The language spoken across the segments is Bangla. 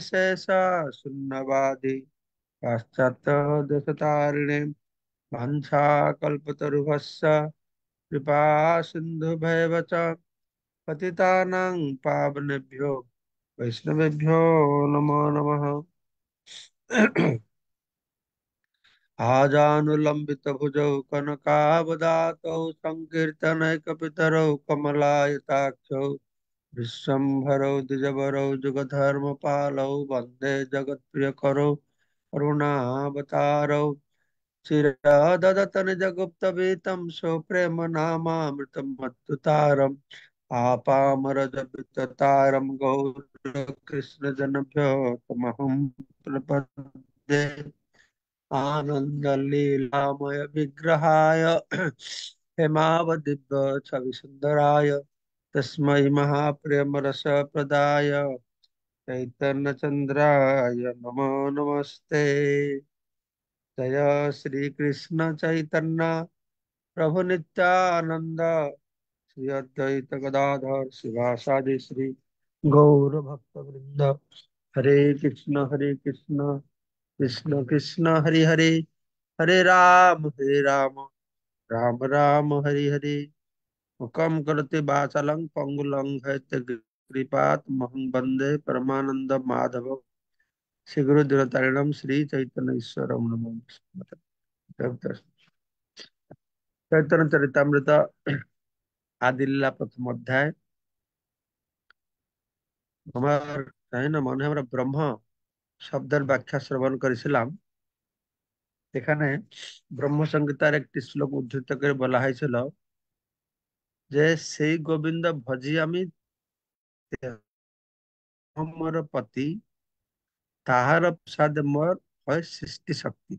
शेषा सुन्नवादी पाश्चात्य दशतारिणे हंसा कल्पतरुभस्स कृपा सिन्धुभैव च पतितानां पावनेभ्यो वैष्णवेभ्यो नमो नमः आजानुलम्बितभुजौ कनकावदातौ सङ्कीर्तनैकपितरौ कमलायताक्षौ विश्वभरौ द्विजरौ जुगधर्म पालौ वंदे जगत प्रिय जगत्प्रियकरौ करुणावतारौ वीतम सो प्रेम चिरददतनिजगुप्तवीतं स्वप्रेमनामामृतं मत्तुतारम् आपामरजविततारं गौरकृष्णजनभ्यो तमहं प्रपद्ये लीलामय विग्रहाय हेमावदिव्य सुंदराय तस्म महाप्रेम रस प्रदाय चैतन्य चंद्राय नमो नमस्ते जय श्री कृष्ण चैतन्य प्रभु नित्यानंद श्री अद्वैत गदाधर शिवासादि श्री गौर भक्त वृंद हरे कृष्ण हरे कृष्ण कृष्ण कृष्ण हरि हरे हरे राम हरे राम राम राम हरे हरे कम करते बाचलंग पंगुलंघयते कृपात महं वंदे परमानंद माधव श्री गुरु दिनतारिणम श्री चैतन्यश्वरम नमो চৈতন্য চরিতামৃত আদিল্লা প্রথম অধ্যায় আমার তাই না মনে আমরা ব্রহ্ম শব্দের ব্যাখ্যা শ্রবণ করেছিলাম এখানে ব্রহ্ম সংহিতার একটি শ্লোক উদ্ধৃত করে বলা হয়েছিল যে সেই গোবিন্দ ভজি আমি ମୋର পতি তাহার সাদ মোর হয় সৃষ্টি শক্তি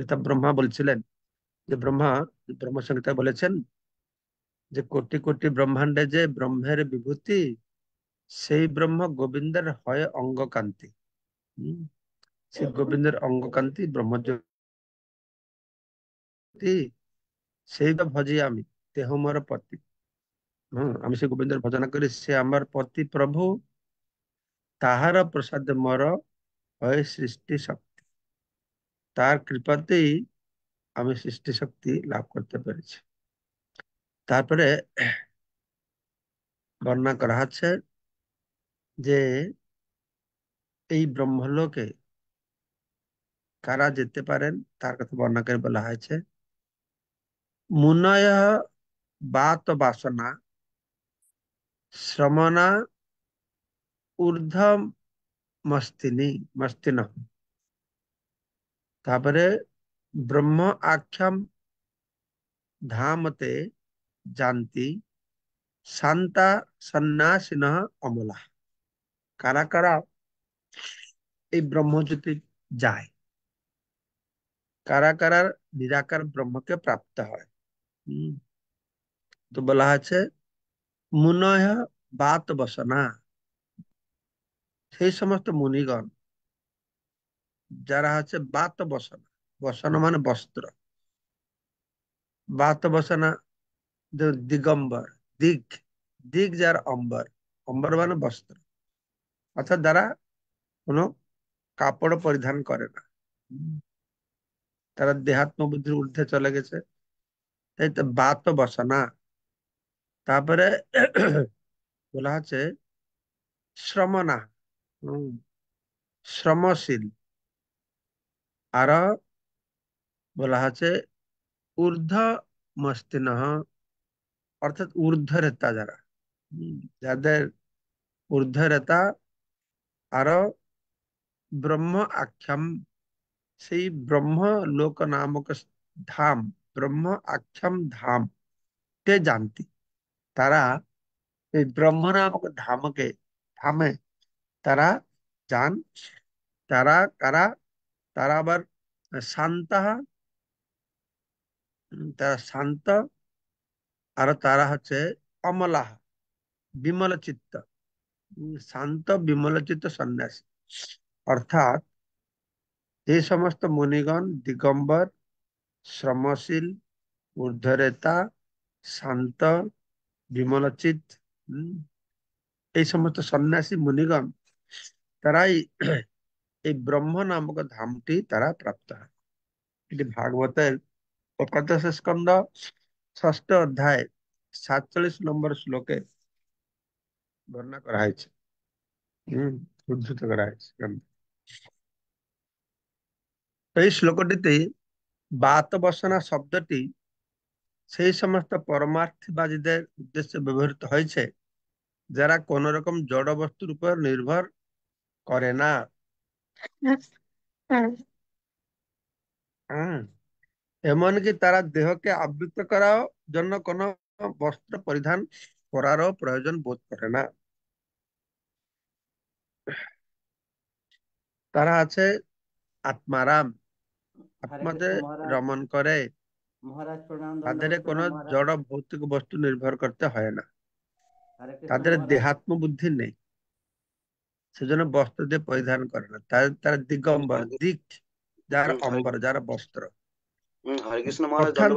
এটা ব্রহ্মা বলছিলেন যে ব্রহ্মা ব্রহ্ম সংহিতা বলেছেন যে কোটি কোটি ব্রহ্মাণ্ডে যে ব্রহ্মের বিভূতি সেই ব্রহ্ম গোবিন্দের হয় অঙ্গকান্তি সেই গোবিন্দের অঙ্গকান্তি ব্রহ্মজ্যোতি সেই ভজি আমি দেহ মোর পতি হুম আমি সে ଗୋବିନ୍ଦର ଭଜନ করি সে আমার পতি প্রভু তাহার ପ୍ରସାଦ ମୋର সৃষ্টি শক্তি তার কৃপাতেই আমি সৃষ্টি শক্তি লাভ করতে পেরেছি তারপরে বর্ণনা করা হচ্ছে যে এই ব্রহ্মলোকে কারা যেতে পারেন তার কথা বর্ণনা করে বলা হয়েছে মুনয় বাত বাসনা শ্রমণা ঊর্ধ্ব মস্তিনি মস্তিন তারপরে ব্রহ্ম আখ্যম ধামতে জানতি শান্তা সন্ন্যাসীন অমলা কারা কারা এই ব্রহ্মজ্যোতি যায় কারা কারার নিরাকার ব্রহ্মকে প্রাপ্ত হয় তো বলা আছে মুনয় বাত বসনা সেই সমস্ত মুনিগণ যারা হচ্ছে বাত বসনা বসন মানে বস্ত্র বাত বসনা দিগম্বর দিগ দিগ যার অম্বর অম্বর মানে বস্ত্র অর্থাৎ যারা কোনো কাপড় পরিধান করে না তারা দেহাত্ম বুদ্ধির ঊর্ধ্বে চলে গেছে তাই তো বাত বসনা তারপরে বলা হচ্ছে শ্রমনা শ্রমশীল আর বলা হচ্ছে ঊর্ধ্ব মস্তিন অর্থাৎ ঊর্ধ্বরেতা যারা যাদের ঊর্ধ্বরেতা আর ব্রহ্ম আখ্যাম সেই ব্রহ্ম লোক নামক धाम ब्रह्म आख्यम धाम ते जानती তারা এই ব্রহ্ম নামক ধামকে ধামে তারা যান তারা কারা তারা আবার শান্ত তারা শান্ত আর তারা হচ্ছে অমলাহ বিমল চিত্ত শান্ত বিমল চিত্ত সন্ন্যাসী অর্থাৎ এই সমস্ত মুনিগণ দিগম্বর শ্রমশীল ঊর্ধ্বরেতা শান্ত বিমলচিত এই সমস্ত সন্ন্যাসী মুনিগণ তারাই এই ব্রহ্ম নামক ধামটি তারা প্রাপ্ত এটি ভাগবতের একাদশ স্কন্ধ ষষ্ঠ অধ্যায় সাতচল্লিশ নম্বর শ্লোকে বর্ণনা করা হয়েছে উদ্ধৃত করা হয়েছে এই শ্লোকটিতে বাত বসনা শব্দটি সেই সমস্ত পরমার্থীবাদীদের উদ্দেশ্যে ব্যবহৃত হয়েছে যারা কোন রকম জড় বস্তুর উপর নির্ভর করে না হ্যাঁ, হ্যাঁ। এমনকি তারা দেহকে আবৃত করার জন্য কোন বস্ত্র পরিধান করারও প্রয়োজন বোধ করে না তারা আছে আত্মারাম আত্মাতে রমন করে তাদের কোন জড় ভৌতিক বস্তু নির্ভর করতে হয় না তাদের দেহাত্ম বুদ্ধি নেই সেজন্য বস্ত্র দিয়ে পরিধান করে না তাদের তার দিগম্বর দিক যার অম্বর যার বস্ত্র হ্যাঁ,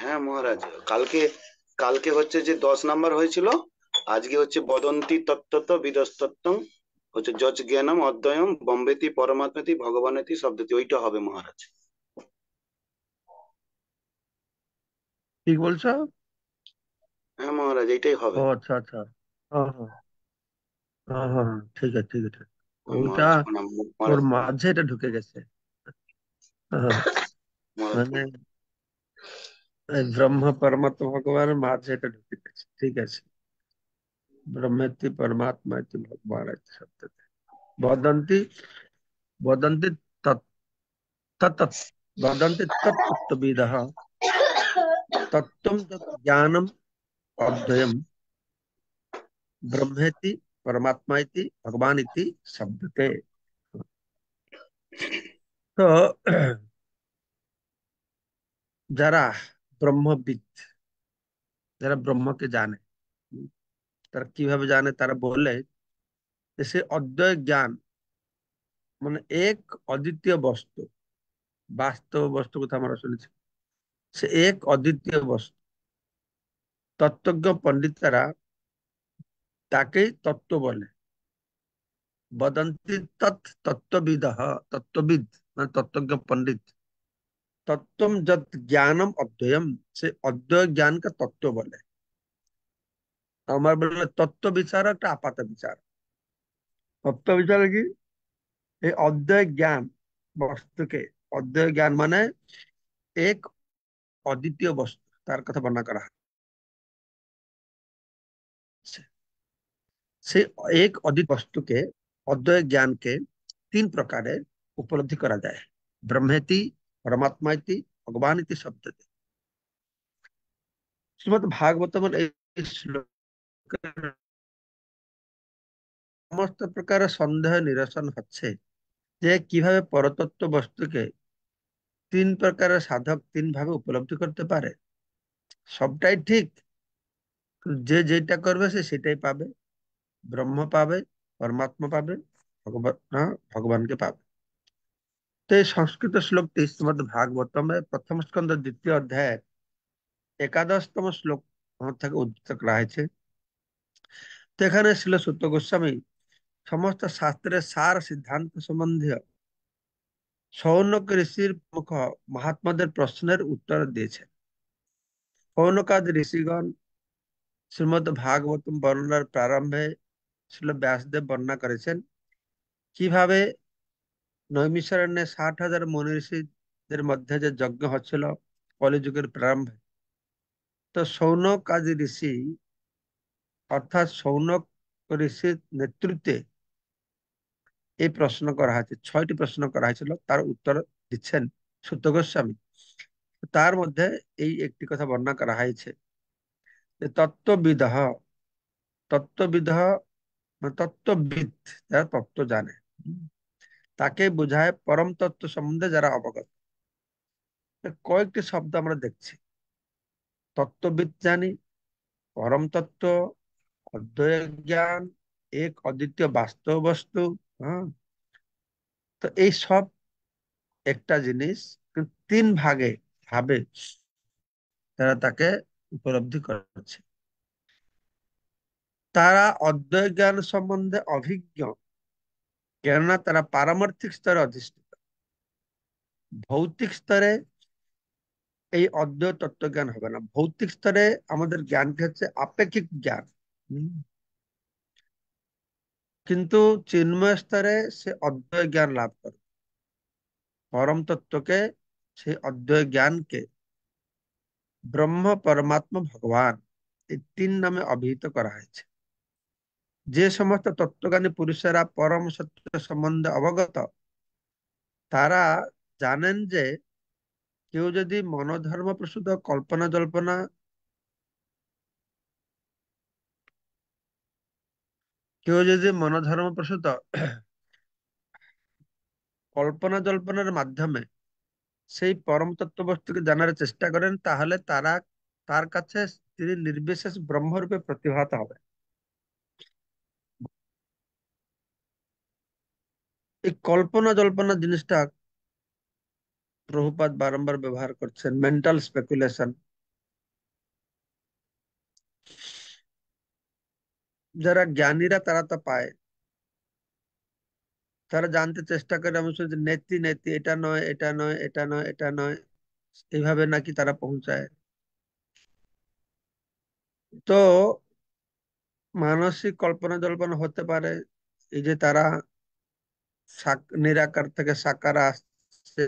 হ্যাঁ মহারাজ কালকে কালকে হচ্ছে যে দশ নাম্বার হয়েছিল আজকে হচ্ছে বদন্তি তত্ত্বত বিদস্তত্বম হচ্ছে যজ জ্ঞানম অধ্যয়ম বম্বেতি পরমাত্মতি ভগবানেতি শব্দতি ওইটা হবে মহারাজ ঠিক বলছো হ্যাঁ মহারাজ এইটাই হবে আচ্ছা আচ্ছা ঠিক আছে ঠিক আছে ওটা ওর মাঝে এটা ঢুকে গেছে মানে ব্রহ্ম পরমাত্মা ভগবানের মাঝে এটা ঢুকে গেছে ঠিক আছে ब्रह्मेति परमात्मा इति भगवान शब्द थे वदंती वदंती तत् वदंती ब्रह्मेति परमात्मा इति भगवान इति शब्द थे तो जरा ब्रह्मविद जरा ब्रह्म के जाने তারা কিভাবে জানে তারা বললেন সে অদ্বয় জ্ঞান মানে এক অদ্বিতীয় বস্তু বাস্তব বস্তু কথা আমরা শুনেছি সে এক অদ্বিতীয় বস্তু তত্ত্বজ্ঞ পণ্ডিতরা তাকেই তত্ত্ব বলে বদন্তি তৎ তত্ত্ববিদ তত্ত্ববিদ মানে তত্ত্বজ্ঞ पंडित तत्व जत ज्ञानम अद्वयम से अद्वय ज्ञान का तत्व बोले আমার বললে তত্ত্ব বিচার একটা আপাত বিচার তত্ত্ব বিচার কি এই অধ্যয় জ্ঞান বস্তুকে অধ্যয় জ্ঞান মানে এক অদ্বিতীয় বস্তু তার কথা বর্ণনা করা হয় সেই এক অদ্বিত বস্তুকে অধ্যয় জ্ঞানকে তিন প্রকারে উপলব্ধি করা যায় ব্রহ্মেতি ইতি ভগবান ইতি শব্দ শ্রীমদ ভাগবত এই শ্লোক সমস্ত প্রকার সন্দেহ নিরসন হচ্ছে যে কিভাবে পরতত্ত্ব বস্তুকে তিন প্রকার সাধক তিন ভাবে উপলব্ধি করতে পারে সবটাই ঠিক যে যেটা করবে সে সেটাই পাবে ব্রহ্ম পাবে পরমাত্মা পাবে ভগবানকে পাবে তো এই সংস্কৃত শ্লোকটি শ্রীমদ ভাগবতমে প্রথম স্কন্ধ দ্বিতীয় অধ্যায়ের একাদশতম শ্লোক আমার থেকে উদ্ধৃত করা হয়েছে তো এখানে শিল সত্য গোস্বামী সমস্ত শাস্ত্রের সার সিদ্ধান্ত সম্বন্ধীয় সৌনক ঋষির প্রমুখ মহাত্মাদের প্রশ্নের উত্তর দিয়েছেন সৌনকাদ ঋষিগণ শ্রীমদ ভাগবত বর্ণনার প্রারম্ভে শিল ব্যাসদেব বর্ণনা করেছেন কিভাবে নৈমিশরণে ষাট হাজার মনি ঋষিদের মধ্যে যে যজ্ঞ হচ্ছিল কলিযুগের প্রারম্ভে তো সৌনকাদি ঋষি অর্থাৎ সৌনক ঋষির নেতৃত্বে এই প্রশ্ন করা হয়েছে ছয়টি প্রশ্ন করা হয়েছিল তার উত্তর দিচ্ছেন সুত গোস্বামী তার মধ্যে এই একটি কথা বর্ণনা করা হয়েছে যে তত্ত্ববিদ তত্ত্ববিদ মানে তত্ত্ববিদ যারা তত্ত্ব জানে তাকে বোঝায় পরম তত্ত্ব সম্বন্ধে যারা অবগত কয়েকটি শব্দ আমরা দেখছি তত্ত্ববিদ জানি পরম তত্ত্ব অদ্বয় জ্ঞান এক অদ্বিতীয় বাস্তব বস্তু হ্যাঁ তো এই সব একটা জিনিস তিন ভাগে ভাবে তারা তাকে উপলব্ধি করছে তারা অদ্বয় জ্ঞান সম্বন্ধে অভিজ্ঞ কেননা তারা পারমার্থিক স্তরে অধিষ্ঠিত ভৌতিক স্তরে এই অদ্বয় তত্ত্বজ্ঞান হবে না ভৌতিক স্তরে আমাদের জ্ঞানকে হচ্ছে আপেক্ষিক জ্ঞান কিন্তু চিন্ময় স্তরে সে অদ্বয় জ্ঞান লাভ করে পরম তত্ত্বকে সেই অদ্বয় জ্ঞানকে ব্রহ্ম পরমাত্মা ভগবান এই তিন নামে অভিহিত করা হয়েছে যে সমস্ত তত্ত্বজ্ঞানী পুরুষেরা পরম সত্য সম্বন্ধে অবগত তারা জানেন যে কেউ যদি মনোধর্ম প্রসূত কল্পনা জল্পনা কেউ যদি প্রসূত কল্পনা জল্পনার মাধ্যমে সেই পরম তত্ত্ব বস্তুকে জানার চেষ্টা করেন তাহলে তারা তার কাছে তিনি নির্বিশেষ ব্রহ্মরূপে প্রতিভাত হবে এই কল্পনা জল্পনা জিনিসটা প্রভুপাত বারম্বার ব্যবহার করছেন মেন্টাল স্পেকুলেশন যারা জ্ঞানীরা তারা তো পায় তারা জানতে চেষ্টা করে আমি শুনছি নেত্রী নেত্রী এটা নয় এটা নয় এটা নয় এটা নয় এইভাবে নাকি তারা পৌঁছায় তো মানসিক কল্পনা জল্পনা হতে পারে এই যে তারা নিরাকার থেকে সাকার আসছে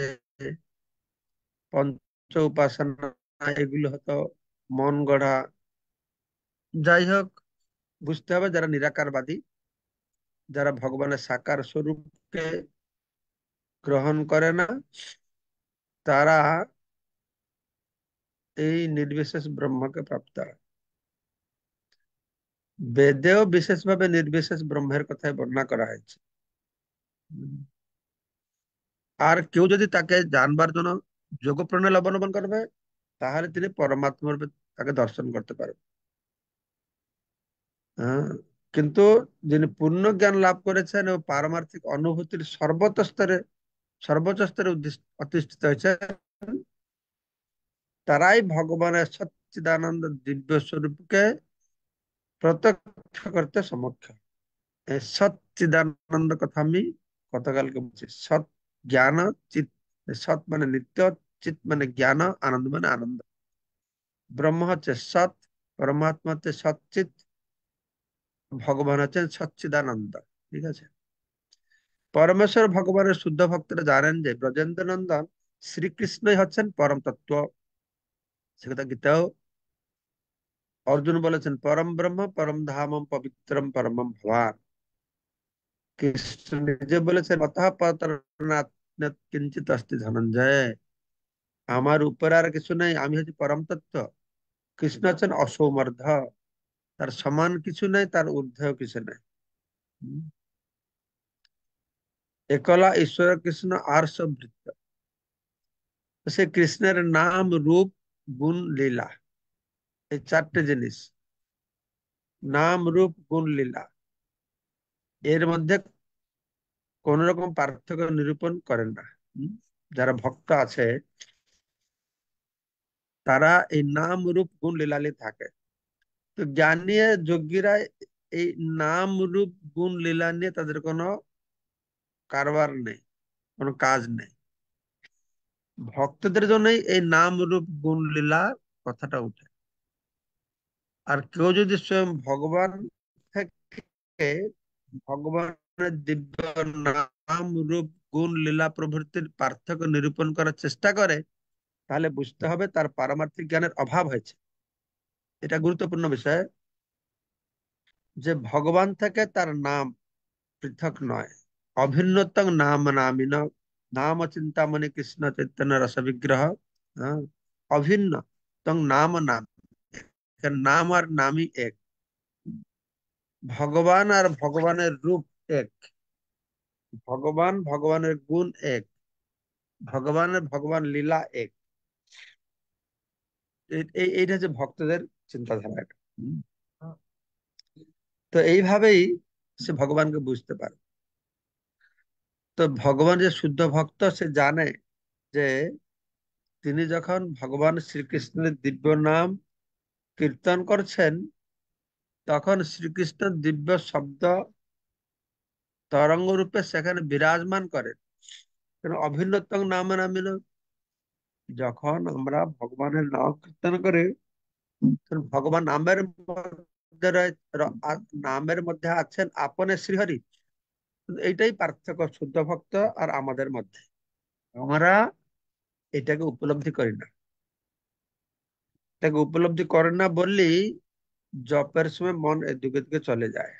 পঞ্চ উপাসনা এগুলো হতো মন গড়া যাই হোক বুঝতে হবে যারা নিরাকারবাদী যারা ভগবানের সাকার স্বরূপকে গ্রহণ করে না তারা এই নির্বিশেষ ব্রহ্মকে প্রাপ্ত বেদেও বিশেষভাবে নির্বিশেষ ব্রহ্মের কথায় বর্ণনা করা হয়েছে আর কেউ যদি তাকে জানবার জন্য যোগ প্রণালী অবলম্বন করবে তাহলে তিনি পরমাত্মার তাকে দর্শন করতে পারবে হ্যাঁ, কিন্তু যিনি পূর্ণ জ্ঞান লাভ করেছেন ও পারমার্থিক অনুভূতির সর্বোচ্চ স্তরে সর্বোচ্চ স্তরে অতিষ্ঠিত হয়েছেন তারাই ভগবানের সচিদানন্দ দিব্য স্বরূপকে প্রত্যক্ষ করতে সমক্ষ সচিদানন্দ কথা আমি গতকালকে বলছি সৎ জ্ঞান চিত সৎ মানে নিত্য চিত মানে জ্ঞান আনন্দ মানে আনন্দ ব্রহ্ম হচ্ছে সৎ পরমাত্মা হচ্ছে সচ্চিত ভগবান হচ্ছেন সচ্ছিদানন্দ ঠিক আছে পরমেশ্বর ভগবানের শুদ্ধ ভক্তরা জানেন যে ব্রজেন্দ্র নন্দন শ্রীকৃষ্ণই হচ্ছেন পরম তত্ত্ব কথা গীতাও অর্জুন বলেছেন পরম ব্রহ্ম পরম ধাম পবিত্রম পরম ভগবান কৃষ্ণ নিজে বলেছেন কিঞ্চিত অস্তি ধনঞ্জয় আমার উপর আর কিছু নাই আমি হচ্ছি পরম তত্ত্ব কৃষ্ণ হচ্ছেন অসৌমর্ধ তার সমান কিছু নাই তার ঊর্ধ্ব কিছু নাই একলা ঈশ্বর কৃষ্ণ আর সব বৃত্ত সে কৃষ্ণের নাম রূপ গুণ লীলা এই চারটে জিনিস নাম রূপ গুণ লীলা এর মধ্যে কোন রকম পার্থক্য নিরূপণ করেন না যারা ভক্ত আছে তারা এই নাম রূপ গুণ লীলালি থাকে তো জ্ঞান যোগ্যীরা এই নাম রূপ গুণ লীলা নিয়ে তাদের কোনো কারবার নেই কোনো কাজ নেই ভক্তদের জন্যই এই নাম রূপ গুণ লীলা কথাটা উঠে আর কেউ যদি স্বয়ং ভগবান থেকে ভগবানের দিব্য নাম রূপ গুণ লীলা প্রভৃতির পার্থক্য নিরূপণ করার চেষ্টা করে তাহলে বুঝতে হবে তার পারমার্থিক জ্ঞানের অভাব হয়েছে এটা গুরুত্বপূর্ণ বিষয় যে ভগবান থেকে তার নাম পৃথক নয় অভিন্নতং নাম নামিন নাম চিন্তামণি কৃষ্ণ চৈতন্য রস বিগ্রহ অভিন্ন তং নাম নাম নাম আর নামই এক ভগবান আর ভগবানের রূপ এক ভগবান ভগবানের গুণ এক ভগবানের ভগবান লীলা এক এইটা যে ভক্তদের চিন্তাধারা এটা তো এইভাবেই সে ভগবানকে বুঝতে পারে তো ভগবান যে শুদ্ধ ভক্ত সে জানে যে তিনি যখন ভগবান শ্রীকৃষ্ণের দিব্য নাম কীর্তন করছেন তখন শ্রীকৃষ্ণ দিব্য শব্দ তরঙ্গ রূপে সেখানে বিরাজমান করে কারণ অভিন্নতম নাম নামিল যখন আমরা ভগবানের নাম কীর্তন করে ভগবান নামের মধ্যে নামের মধ্যে আছেন আপনে শ্রীহরি এইটাই পার্থক্য শুদ্ধ ভক্ত আর আমাদের মধ্যে আমরা এটাকে উপলব্ধি করি না এটাকে উপলব্ধি করে না বললি জপের সময় মন এদিকে দিকে চলে যায়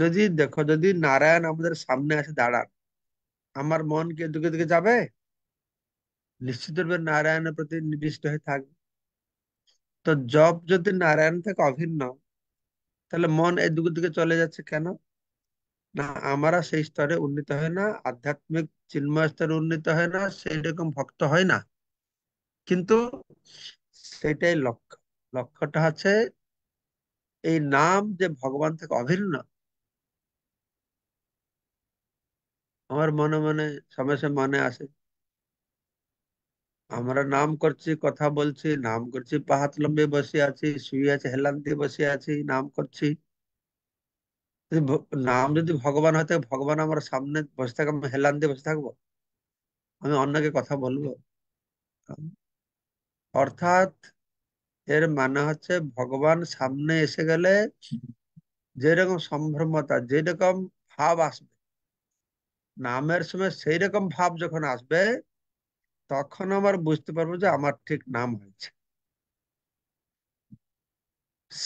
যদি দেখো যদি নারায়ণ আমাদের সামনে আসে দাঁড়ান আমার মন কি এদিকে দিকে যাবে নিশ্চিত রূপে নারায়ণের প্রতি নিবিষ্ট হয়ে থাকবে তো জব যদি নারায়ণ থেকে অভিন্ন তাহলে মন এদিক দিকে চলে যাচ্ছে কেন না আমরা সেই স্তরে উন্নীত হয় না আধ্যাত্মিক চিন্ময় স্তরে উন্নীত হয় না সেই রকম ভক্ত হয় না কিন্তু সেটাই লক্ষ্য লক্ষ্যটা হচ্ছে এই নাম যে ভগবান থেকে অভিন্ন আমার মনে মনে সময় সময় মনে আসে আমরা নাম করছি কথা বলছি নাম করছি পা হাত লম্বে বসে আছি শুয়ে আছে হেলান দিয়ে বসে আছি নাম করছি নাম যদি ভগবান হয় ভগবান আমার সামনে বসে থাকবো আমি হেলান দিয়ে বসে থাকবো আমি অন্যকে কথা বলবো অর্থাৎ এর মানে হচ্ছে ভগবান সামনে এসে গেলে যেরকম সম্ভ্রমতা যেরকম ভাব আসবে নামের সময় সেই রকম ভাব যখন আসবে তখন আমার বুঝতে পারবো যে আমার ঠিক নাম হয়েছে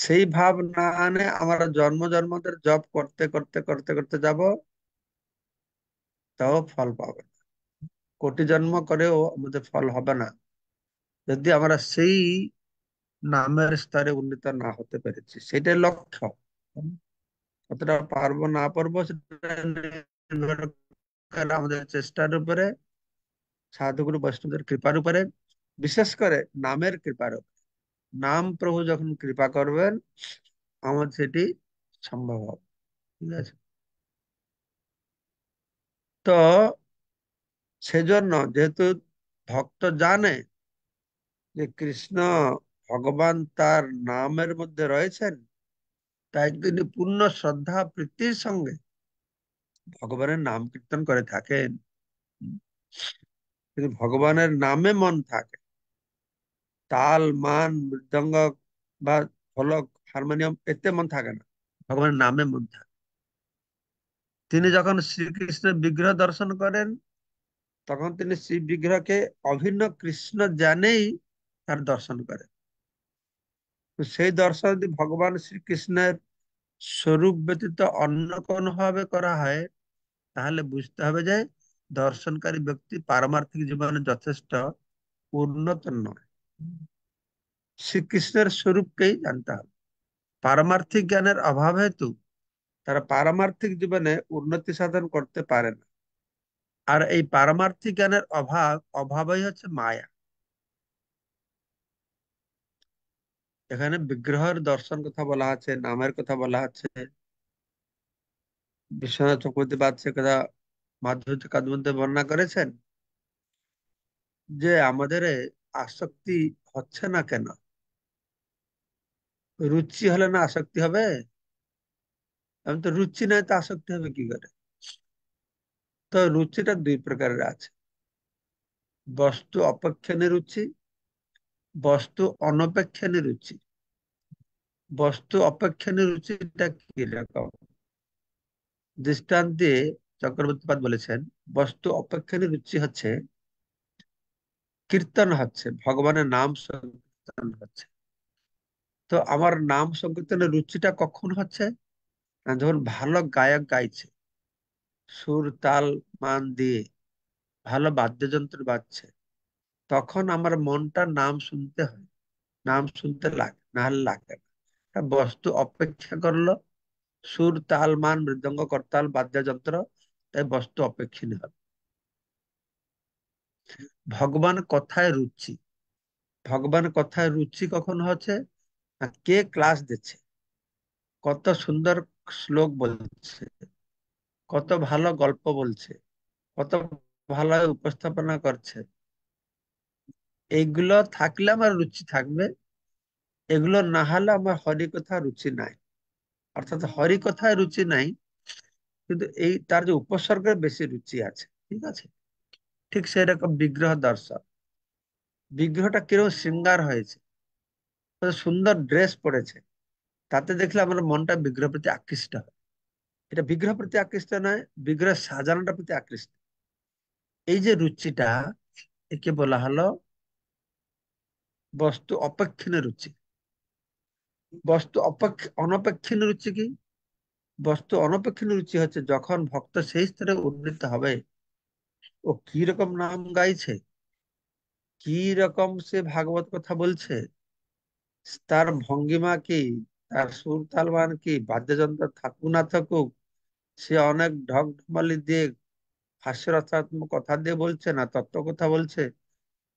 সেই ভাব না আনে আমরা জন্ম জন্মদের জব করতে করতে করতে করতে যাব তাও ফল পাবে না কোটি জন্ম করেও আমাদের ফল হবে না যদি আমরা সেই নামের স্তরে উন্নীত না হতে পেরেছি সেটাই লক্ষ্য কতটা পারবো না পারবো সেটা আমাদের চেষ্টার উপরে সাধুগুরু বৈষ্ণবদের কৃপার উপরে বিশেষ করে নামের কৃপার উপরে নাম প্রভু যখন কৃপা করবেন আমার সেটি সম্ভব হবে ঠিক আছে তো সেজন্য যেহেতু ভক্ত জানে যে কৃষ্ণ ভগবান তার নামের মধ্যে রয়েছেন তাই তিনি পূর্ণ শ্রদ্ধা প্রীতির সঙ্গে ভগবানের নাম কীর্তন করে থাকেন যদি ভগবানের নামে মন থাকে তাল মান মৃদঙ্গ বা ফলক হারমোনিয়াম এতে মন থাকে না ভগবানের নামে মন থাকে তিনি যখন শ্রীকৃষ্ণের বিগ্রহ দর্শন করেন তখন তিনি শ্রী বিগ্রহকে অভিন্ন কৃষ্ণ জানেই তার দর্শন করেন সেই দর্শন যদি ভগবান শ্রীকৃষ্ণের স্বরূপ ব্যতীত অন্য কোনো ভাবে করা হয় তাহলে বুঝতে হবে যে দর্শনকারী ব্যক্তি পারমার্থিক জীবনে যথেষ্ট উন্নত নয় শ্রীকৃষ্ণের স্বরূপকেই জানতে হবে পারমার্থিক জ্ঞানের অভাব হেতু তারা পারমার্থিক জীবনে উন্নতি সাধন করতে পারে না আর এই পারমার্থিক জ্ঞানের অভাব অভাবই হচ্ছে মায়া এখানে বিগ্রহের দর্শন কথা বলা আছে নামের কথা বলা আছে বিশ্বনাথ চক্রবর্তী বাদ সে কথা মাধ্যমিক কাদমধ্যে বর্ণনা করেছেন যে আমাদের আসক্তি হচ্ছে না কেন রুচি হলে না আসক্তি হবে আমি তো রুচি নাই তো আসক্তি হবে কি করে তো রুচিটা দুই প্রকারের আছে বস্তু অপেক্ষণে রুচি বস্তু অনপেক্ষণে রুচি বস্তু অপেক্ষণে রুচিটা কিরকম দৃষ্টান্তে চক্রবর্তীপাদ বলেছেন বস্তু অপেক্ষানের রুচি হচ্ছে কীর্তন হচ্ছে ভগবানের নাম সংকীর্তন হচ্ছে তো আমার নাম সংকীর্তনের রুচিটা কখন হচ্ছে যখন ভালো গায়ক গাইছে সুর তাল মান দিয়ে ভালো বাদ্যযন্ত্র বাজছে তখন আমার মনটা নাম শুনতে হয় নাম শুনতে লাগে না হলে লাগে বস্তু অপেক্ষা করলো সুর তাল মান মৃদঙ্গ করতাল বাদ্যযন্ত্র তাই বস্তু অপেক্ষিনী হবে ভগবান কথায় রুচি ভগবান কথায় রুচি কখন হচ্ছে কে ক্লাস দিচ্ছে কত সুন্দর শ্লোক বলছে কত ভালো গল্প বলছে কত ভালো উপস্থাপনা করছে এগুলো থাকলে আমার রুচি থাকবে এগুলো না হলে আমার হরি কথা রুচি নাই অর্থাৎ হরি কথায় রুচি নাই কিন্তু এই তার যে উপসর্গের বেশি রুচি আছে ঠিক আছে ঠিক সেরকম বিগ্রহ দর্শন বিগ্রহটা কিরকম শৃঙ্গার হয়েছে সুন্দর ড্রেস পড়েছে তাতে দেখলে আমার মনটা বিগ্রহ প্রতি আকৃষ্ট হয় এটা বিগ্রহ প্রতি আকৃষ্ট নয় বিগ্রহ সাজানোটা প্রতি আকৃষ্ট এই যে রুচিটা একে বলা হলো বস্তু অপেক্ষণীয় রুচি বস্তু অপেক্ষ অনপেক্ষণীয় রুচি কি বস্তু অনপেক্ষণ রুচি হচ্ছে যখন ভক্ত সেই স্তরে উন্নীত হবে ও কি রকম নাম গাইছে কি রকম সে ভাগবত কথা বলছে তার ভঙ্গিমা কি তার সুর তালমান কি বাদ্যযন্ত্র থাকুক না থাকুক সে অনেক ঢক ঢমালি দিয়ে হাস্যরসাত্মক কথা দিয়ে বলছে না তত্ত্ব কথা বলছে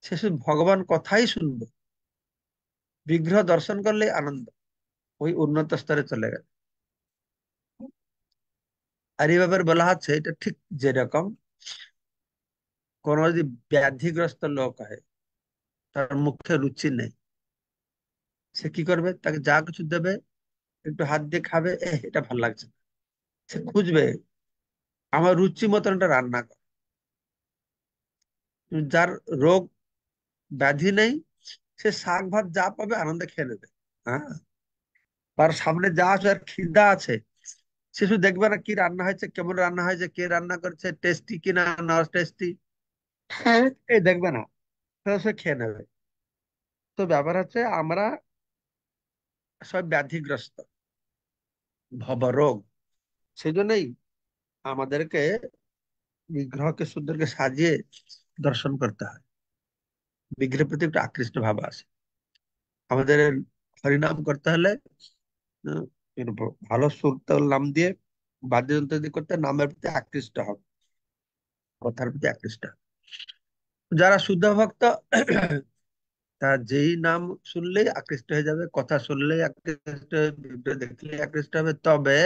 সে শুধু ভগবান কথাই শুনবে বিগ্রহ দর্শন করলে আনন্দ ওই উন্নত স্তরে চলে গেল আর এভাবে বলা হচ্ছে এটা ঠিক যেরকম কোন যদি ব্যাধিগ্রস্ত লোক হয় তার মুখে রুচি নেই সে কি করবে তাকে যা কিছু দেবে একটু হাত দিয়ে খাবে এ এটা ভাল লাগছে না সে খুঁজবে আমার রুচি মতন এটা রান্না করে যার রোগ ব্যাধি নেই সে শাক ভাত যা পাবে আনন্দে খেয়ে নেবে হ্যাঁ তার সামনে যা আছে আর খিদা আছে শিশু দেখবে না কি রান্না হয়েছে কেমন রান্না হয়েছে কে রান্না করেছে টেস্টি কিনা না টেস্টি হ্যাঁ। এই দেখবে না সে খেয়ে নেবে তো ব্যাপার হচ্ছে আমরা সব ব্যাধিগ্রস্ত ভবরোগ সেই জন্যই আমাদেরকে বিগ্রহকে সুন্দরকে সাজিয়ে দর্শন করতে হয় বিগ্রহের প্রতি একটা আকৃষ্ট ভাব আসে আমাদের হরিনাম করতে হলে কিন্তু ভালো সুরতাল নাম দিয়ে বাদ্যযন্ত্র দিয়ে করতে নামের প্রতি আকৃষ্ট হবে কথার প্রতি আকৃষ্ট যারা শুদ্ধ ভক্ত তার যেই নাম শুনলেই আকৃষ্ট হয়ে যাবে কথা শুনলেই আকৃষ্ট ভিডিও দেখলেই আকৃষ্ট হবে তবে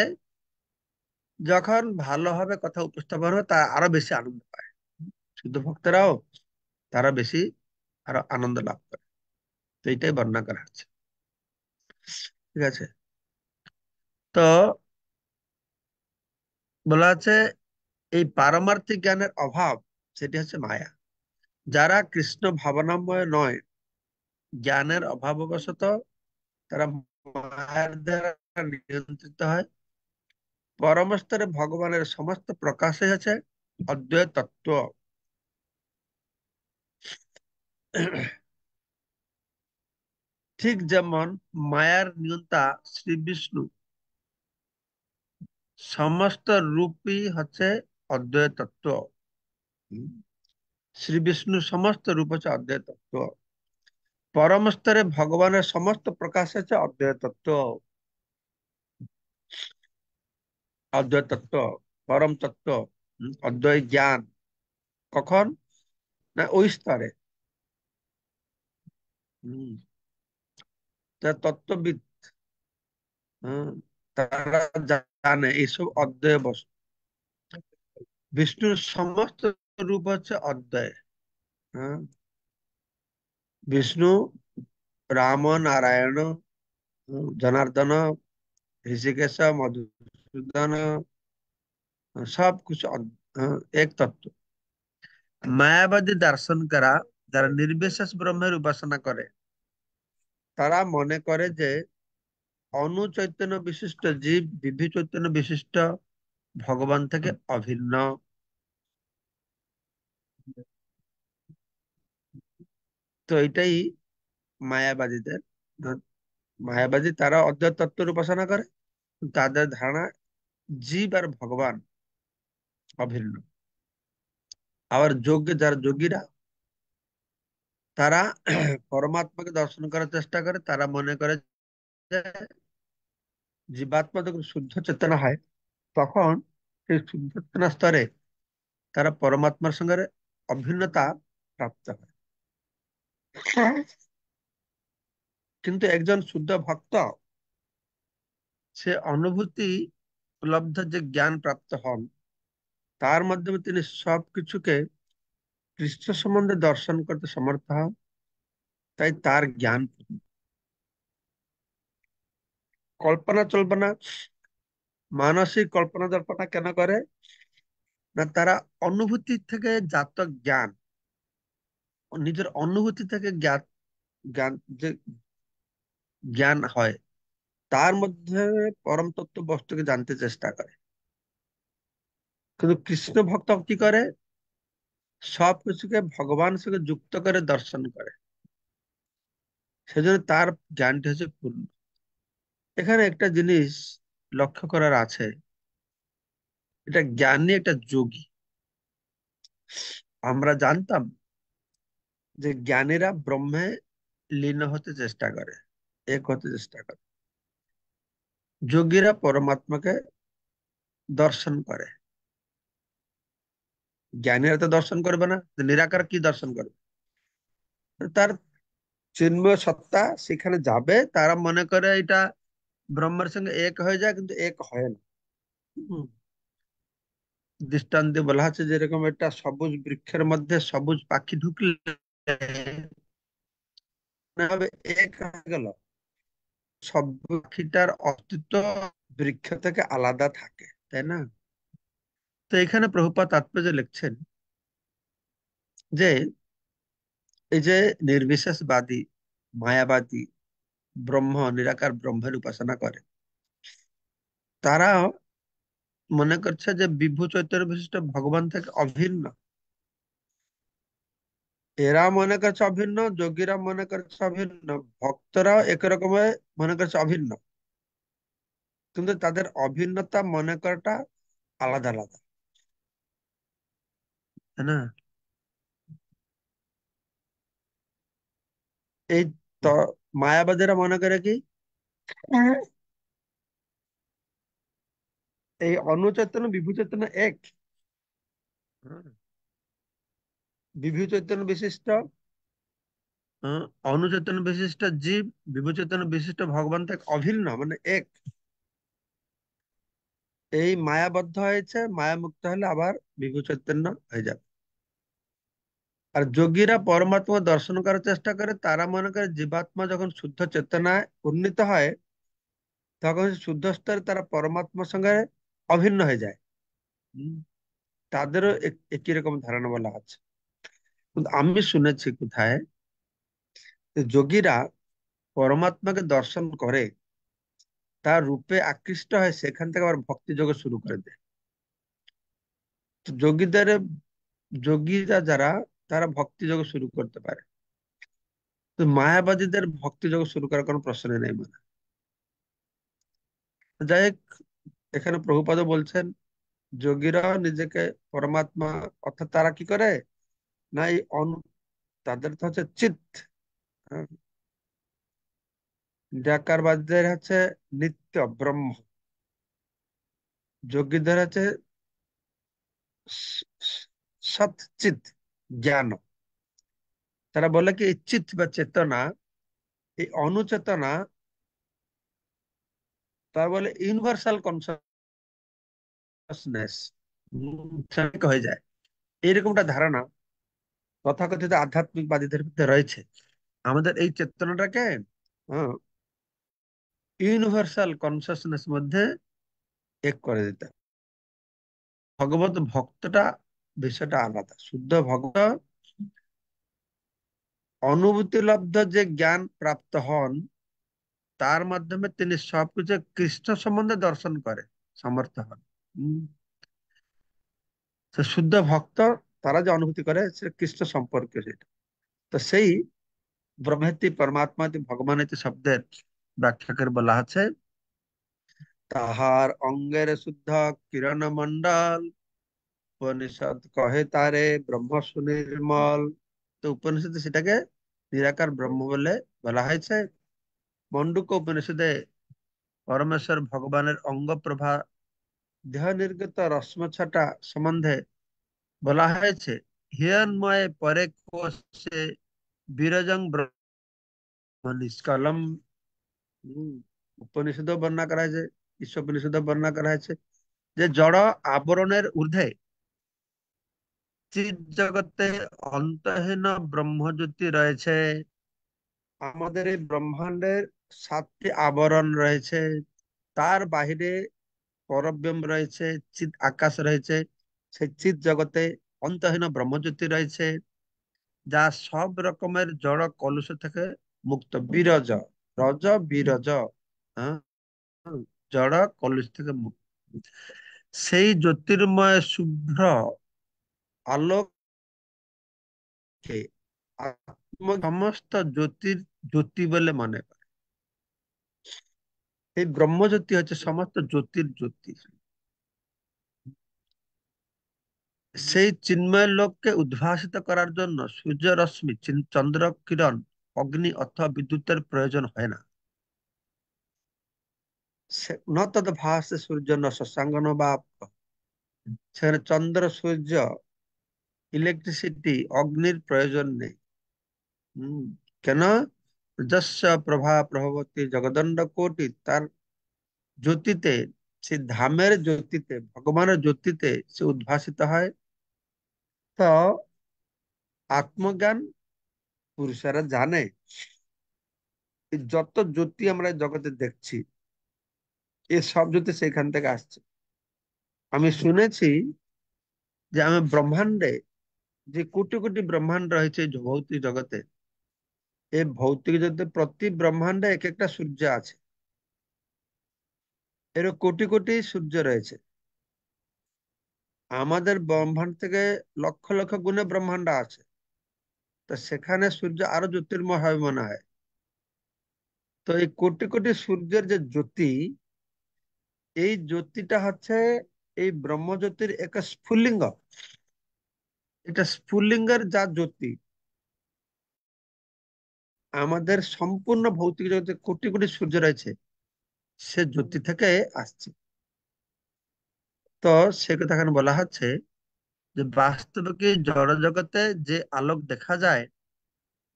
যখন ভালো হবে কথা উপস্থাপন হবে তা আরো বেশি আনন্দ পায় শুদ্ধ ভক্তরাও তারা বেশি আরো আনন্দ লাভ করে তো এইটাই বর্ণনা করা হচ্ছে ঠিক আছে তো বলা আছে এই পারমার্থিক জ্ঞানের অভাব সেটি হচ্ছে মায়া যারা কৃষ্ণ ভাবনাময় নয় জ্ঞানের অভাববশত তারা মায়ের দ্বারা নিয়ন্ত্রিত হয় পরমস্তরে ভগবানের সমস্ত প্রকাশে আছে অদ্বৈত তত্ত্ব ঠিক যেমন মায়ার নিয়ন্তা শ্রী বিষ্ণু সমস্ত রূপই হচ্ছে অদ্বয় তত্ত্ব শ্রী বিষ্ণু সমস্ত রূপ হচ্ছে অদ্বৈত তত্ত্ব পরম স্তরে ভগবানের সমস্ত প্রকাশ হচ্ছে অদ্বৈত তত্ত্ব অদ্বৈত তত্ত্ব পরম তত্ত্ব অদ্বয় জ্ঞান কখন না ওই স্তরে তত্ত্ববিদ হম তারা জানে এইসব অধ্যায় বস্তু বিষ্ণুর সমস্ত রূপ হচ্ছে অধ্যায় হ্যাঁ? বিষ্ণু রাম নারায়ণ জনার্দন ঋষিকেশ মধুসূদন সব কিছু হ্যাঁ, এক তত্ত্ব মায়াবাদী দর্শন করা যারা নির্বিশেষ ব্রহ্মের উপাসনা করে তারা মনে করে যে অনুচৈতন্য বিশিষ্ট জীব দিব্য চৈতন্য বিশিষ্ট ভগবান থেকে অভিন্ন তো এটাই মায়াবাদীদের মায়াবাদী তারা অদ্বৈত তত্ত্বের উপাসনা করে তাদের ধারণা জীব আর ভগবান অভিন্ন আবার যোগ্য যারা যোগীরা তারা পরমাত্মাকে দর্শন করার চেষ্টা করে তারা মনে করে জীবাত্মা যখন শুদ্ধ চেতনা হয় তখন সেই শুদ্ধ চেতনা স্তরে তারা পরমাত্মার সঙ্গে অভিন্নতা প্রাপ্ত হয় কিন্তু একজন শুদ্ধ ভক্ত সে অনুভূতি উপলব্ধ যে জ্ঞান প্রাপ্ত হন তার মাধ্যমে তিনি সব কিছুকে কৃষ্ণ সম্বন্ধে দর্শন করতে সমর্থ হন তাই তার জ্ঞান কল্পনা চলবে না মানসিক কল্পনা জল্পনা কেন করে না তারা অনুভূতি থেকে জাত জ্ঞান নিজের অনুভূতি থেকে জ্ঞাত জ্ঞান যে জ্ঞান হয় তার মধ্যে পরম তত্ত্ব বস্তুকে জানতে চেষ্টা করে কিন্তু কৃষ্ণ ভক্ত কি করে কিছুকে ভগবান সঙ্গে যুক্ত করে দর্শন করে সেজন্য তার জ্ঞানটি হচ্ছে পূর্ণ এখানে একটা জিনিস লক্ষ্য করার আছে এটা জ্ঞানী একটা যোগী আমরা জানতাম যে জ্ঞানীরা ব্রহ্মে লীন হতে চেষ্টা করে এক হতে চেষ্টা করে যোগীরা পরমাত্মাকে দর্শন করে জ্ঞানীরা তো দর্শন করবে না নিরাকার কি দর্শন করবে তার চিন্ময় সত্তা সেখানে যাবে তারা মনে করে এটা ব্রহ্মের সঙ্গে এক হয়ে যায় কিন্তু এক হয় না দৃষ্টান্ত বলা আছে যেরকম একটা সবুজ বৃক্ষের মধ্যে সবুজ পাখি ঢুকলে এক গেল সব পাখিটার অস্তিত্ব বৃক্ষ থেকে আলাদা থাকে তাই না তো এখানে প্রভুপা তাৎপর্য লিখছেন যে এই যে নির্বিশেষবাদী মায়াবাদী ব্রহ্ম নিরাকার ব্রহ্মের উপাসনা করে তারা মনে করছে যে বিভু চৈতন্য বিশিষ্ট ভগবান থেকে অভিন্ন এরা মনে করছে অভিন্ন যোগীরা মনে করছে অভিন্ন ভক্তরাও একরকমের মনে করছে অভিন্ন কিন্তু তাদের অভিন্নতা মনে করাটা আলাদা আলাদা না এই মায়াবাদীরা মনে করে কি হ্যাঁ। এই অনুচেতন বিভু এক বিভু চৈতন্য বিশিষ্ট অনুচেতন বিশিষ্ট জীব বিভুচেতন বিশিষ্ট ভগবান থেকে অভিন্ন মানে এক এই মায়াবদ্ধ হয়েছে মায়া মুক্ত হলে আবার বিভু চৈতন্য হয়ে যাবে আর যোগীরা পরমাত্মা দর্শন করার চেষ্টা করে তারা মনে করে জীবাত্মা যখন শুদ্ধ চেতনায় উন্নীত হয় তখন শুদ্ধ স্তরে তারা পরমাত্মার সঙ্গে অভিন্ন হয়ে যায় তাদেরও একই রকম ধারণা বলা আছে কিন্তু আমি শুনেছি কোথায় যোগীরা পরমাত্মাকে দর্শন করে তার রূপে আকৃষ্ট হয় সেখান থেকে আবার ভক্তি যোগ শুরু করে দেয় যোগীদের যোগীরা যারা তারা ভক্তি যোগ শুরু করতে পারে তো মায়াবাদীদের ভক্তি যোগ শুরু করার কোনো প্রশ্ন নেই মানে যাই হোক এখানে প্রভুপাদ বলছেন যোগীরা নিজেকে পরমাত্মা অর্থাৎ তারা কি করে না এই অনু তাদের তো হচ্ছে চিত ডাকারবাদীদের হ্যাঁ। হচ্ছে নিত্য ব্রহ্ম যোগীদের হচ্ছে সৎচিত জ্ঞান তারা বলে কি ইচ্ছিত চিত বা চেতনা এই অনুচেতনা তারা বলে ইউনিভার্সাল কনসনেস হয়ে যায় এইরকমটা ধারণা তথাকথিত আধ্যাত্মিকবাদীদের মধ্যে রয়েছে আমাদের এই চেতনাটাকে ইউনিভার্সাল হ্যাঁ, কনসাসনেস মধ্যে এক করে দিতে ভগবত ভক্তটা বিষয়টা আলাদা শুদ্ধ ভক্ত অনুভূতি লব্ধ যে জ্ঞান প্রাপ্ত হন তার মাধ্যমে তিনি সবকিছু কৃষ্ণ সম্বন্ধে দর্শন করে সমর্থ হন শুদ্ধ ভক্ত তারা যে অনুভূতি করে সে কৃষ্ণ সম্পর্কে সেটা তো সেই ব্রহ্মেতি পরমাত্মা ভগবান এটি শব্দের ব্যাখ্যা করে বলা আছে তাহার অঙ্গের শুদ্ধ কিরণ মন্ডল উপনিষদ কহে তারে ব্রহ্ম সুনির্মল তো উপনিষদে সেটাকে নিরাকার ব্রহ্ম বলে বলা হয়েছে মন্ডুক উপনিষদে পরমেশ্বর ভগবানের অঙ্গ প্রভা দেহ নির্গত রশ্ম ছটা সম্বন্ধে বলা হয়েছে হিরণময় পরে কোষে বিরজং নিষ্কলম উপনিষদ বর্ণনা করা হয়েছে ঈশ্বর উপনিষদ বর্ণনা করা হয়েছে যে জড় আবরণের ঊর্ধ্বে চিৎ জগতে অন্তহীন ব্রহ্মজ্যোতি রয়েছে আমাদের এই ব্রহ্মাণ্ডের সাতটি আবরণ রয়েছে তার বাহিরে পরব্যম রয়েছে চিৎ আকাশ রয়েছে সেই চিৎ জগতে অন্তহীন ব্রহ্মজ্যোতি রয়েছে যা সব রকমের জড় কলুষ থেকে মুক্ত বিরজ রজ বিরজ হ্যাঁ, জড় কলুষ থেকে মুক্ত সেই জ্যোতির্ময় শুভ্র ଆଲୋକକେ ଆତ୍ମ ସମସ୍ତ জ্যোতি জ্যোতি বলে মনে করে এই ব্রহ্মজ্যোতি হচ্ছে সমস্ত জ্যোতির জ্যোতি সেই চিন্ময় লোককে উদ্ভাসিত করার জন্য সূর্য রশ্মি চন্দ্র কিরণ অগ্নি অথবা বিদ্যুতের প্রয়োজন হয় না উন্নত তদ সূর্য ন বা সেখানে চন্দ্র সূর্য ইলেকট্রিসিটি অগ্নির প্রয়োজন নেই কেন যশ প্রভা প্রভবতী জগদণ্ড কোটি তার জ্যোতিতে সে ধামের জ্যোতিতে ভগবানের জ্যোতিতে সে উদ্ভাসিত হয় তো আত্মজ্ঞান পুরুষেরা জানে যত জ্যোতি আমরা জগতে দেখছি এ সব জ্যোতি সেখান থেকে আসছে আমি শুনেছি যে আমি ব্রহ্মাণ্ডে যে কোটি কোটি ব্রহ্মাণ্ড রয়েছে ভৌতিক জগতে এই ভৌতিক জগতে প্রতি ব্রহ্মাণ্ডে এক একটা সূর্য আছে এর কোটি কোটি সূর্য রয়েছে আমাদের ব্রহ্মাণ্ড থেকে লক্ষ লক্ষ গুণে ব্রহ্মাণ্ড আছে তো সেখানে সূর্য আরো জ্যোতির্ময় হবে মনে হয় তো এই কোটি কোটি সূর্যের যে জ্যোতি এই জ্যোতিটা হচ্ছে এই ব্রহ্মজ্যোতির এক স্ফুলিঙ্গ এটা স্ফুলিঙ্গের যা জ্যোতি আমাদের সম্পূর্ণ ভৌতিক জগতে কোটি কোটি সূর্য রয়েছে সে জ্যোতি থেকে আসছে তো সে কথা এখানে বলা হচ্ছে যে বাস্তবকে জড় জগতে যে আলোক দেখা যায়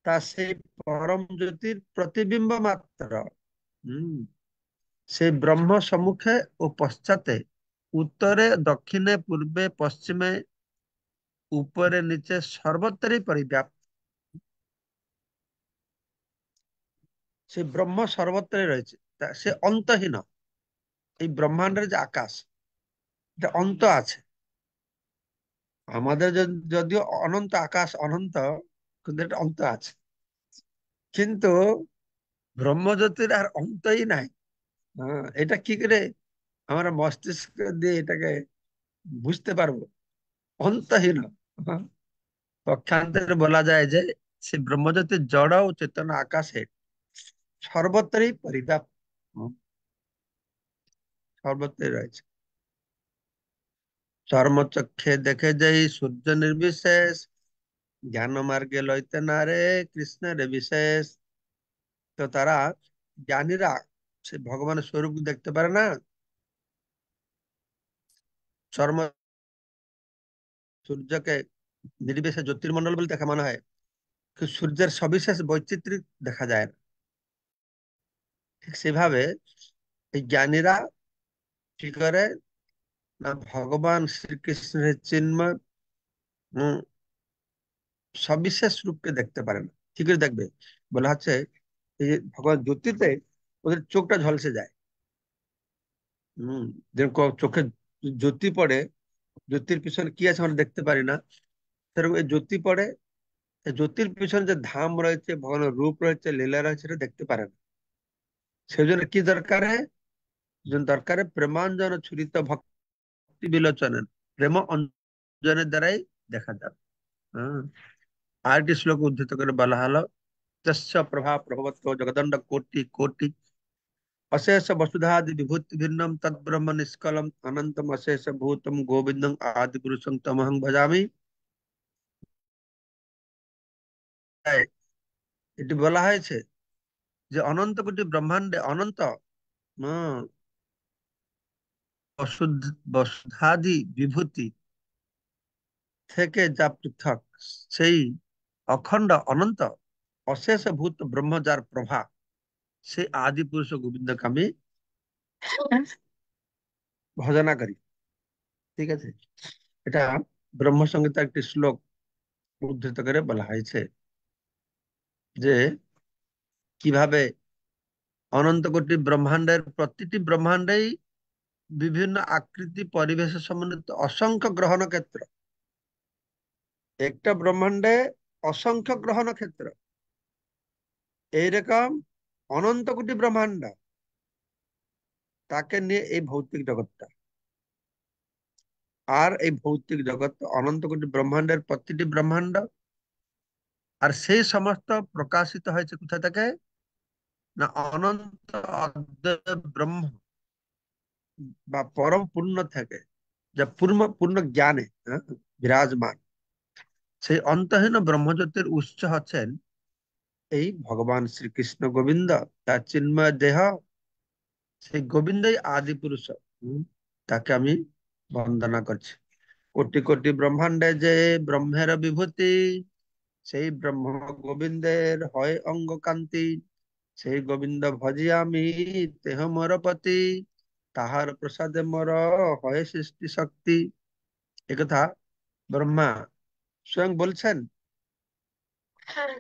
তা সেই পরম জ্যোতির প্রতিবিম্ব মাত্র হম সেই ব্রহ্ম সম্মুখে ও পশ্চাতে উত্তরে দক্ষিণে পূর্বে পশ্চিমে উপরে নিচে সর্বত্রই পরিব্যাপ্ত সে ব্রহ্ম সর্বত্রই রয়েছে সে অন্তহীন এই ব্রহ্মাণ্ডের যে আকাশ এটা অন্ত আছে আমাদের যদিও অনন্ত আকাশ অনন্ত কিন্তু এটা অন্ত আছে কিন্তু ব্রহ্মজ্যোতির আর অন্তই নাই হ্যাঁ, এটা কি করে আমরা মস্তিষ্ক দিয়ে এটাকে বুঝতে পারবো অন্তহীন হ্যাঁ। পক্ষান্তরে বলা যায় যে সে ব্রহ্মজ্যোতি জড় ও চেতন আকাশে সর্বত্রই পরিদাপ সর্বত্রই রয়েছে চর্মচক্ষে দেখে যেই সূর্য নির্বিশেষ জ্ঞান মার্গে লইতে না রে কৃষ্ণের বিশেষ তো তারা জ্ঞানীরা সে ভগবানের স্বরূপ দেখতে পারে না চর্ম সূর্যকে নির্বিশেষ জ্যোতির্মন্ডল বলে দেখা মনে হয় কিন্তু সূর্যের সবিশেষ বৈচিত্র্য দেখা যায় না ঠিক সেভাবে এই জ্ঞানীরা কি করে না ভগবান শ্রীকৃষ্ণের চিহ্ন সবিশেষ রূপকে দেখতে পারে না কি করে দেখবে বলা হচ্ছে এই ভগবান জ্যোতিতে ওদের চোখটা ঝলসে যায় হম চোখে জ্যোতি পড়ে জ্যোতির পিছনে কি আছে আমরা দেখতে পারি না সেরকম এই জ্যোতি পড়ে জ্যোতির পিছনে যে ধাম রয়েছে ভগবানের রূপ রয়েছে লীলা রয়েছে সেটা দেখতে পারে না সেই জন্য কি দরকার দরকার প্রেমাঞ্জন ছুরিত ভক্তি বিলোচন প্রেম অঞ্জনের দ্বারাই দেখা যাবে হ্যাঁ। আরেকটি শ্লোক উদ্ধৃত করে বলা হলো প্রভাব প্রভা জগদণ্ড কোটি কোটি অশেষ বসুধাদি বিভূতি ভিন্ন তদ্ব্রহ্ম নিষ্কলম অনন্তম অশেষ ভূতম গোবিন্দ আদি পুরুষম তমহং ভজামি এটি বলা হয়েছে যে অনন্ত কোটি ব্রহ্মাণ্ডে অনন্ত বসুধাদি বিভূতি থেকে যা পৃথক সেই অখণ্ড অনন্ত অশেষ ভূত ব্রহ্ম যার প্রভা সে আদি পুরুষ গোবিন্দ কামে ভজনা করি ঠিক আছে এটা ব্রহ্ম একটি শ্লোক উদ্ধৃত করে বলা হয়েছে যে কিভাবে অনন্ত কোটি ব্রহ্মাণ্ডের প্রতিটি ব্রহ্মাণ্ডেই বিভিন্ন আকৃতি পরিবেশ সমন্বিত অসংখ্য গ্রহণ ক্ষেত্র একটা ব্রহ্মাণ্ডে অসংখ্য গ্রহণ ক্ষেত্র এইরকম অনন্ত কোটি ব্রহ্মাণ্ড তাকে নিয়ে এই ভৌতিক জগৎটা আর এই ভৌতিক জগৎ অনন্ত কোটি ব্রহ্মাণ্ডের প্রতিটি ব্রহ্মাণ্ড আর সেই সমস্ত প্রকাশিত হয়েছে কোথা থেকে না অনন্ত ব্রহ্ম বা পরম পূর্ণ থেকে যা পূর্ণ পূর্ণ জ্ঞানে হ্যাঁ, বিরাজমান সেই অন্তহীন ব্রহ্মজ্যোতির উৎস হচ্ছেন এই ভগবান শ্রীকৃষ্ণ গোবিন্দ তার চিন্ময় দেহ সেই গোবিন্দই আদি পুরুষ তাকে আমি বন্দনা করছি কোটি কোটি ব্রহ্মাণ্ডে যে ব্রহ্মের বিভূতি সেই ব্রহ্ম গোবিন্দের হয় অঙ্গ কান্তি সেই গোবিন্দ ভজি আমি তেহ মোর পতি তাহার প্রসাদে মোর হয় সৃষ্টি শক্তি একথা ব্রহ্মা স্বয়ং বলছেন হ্যাঁ।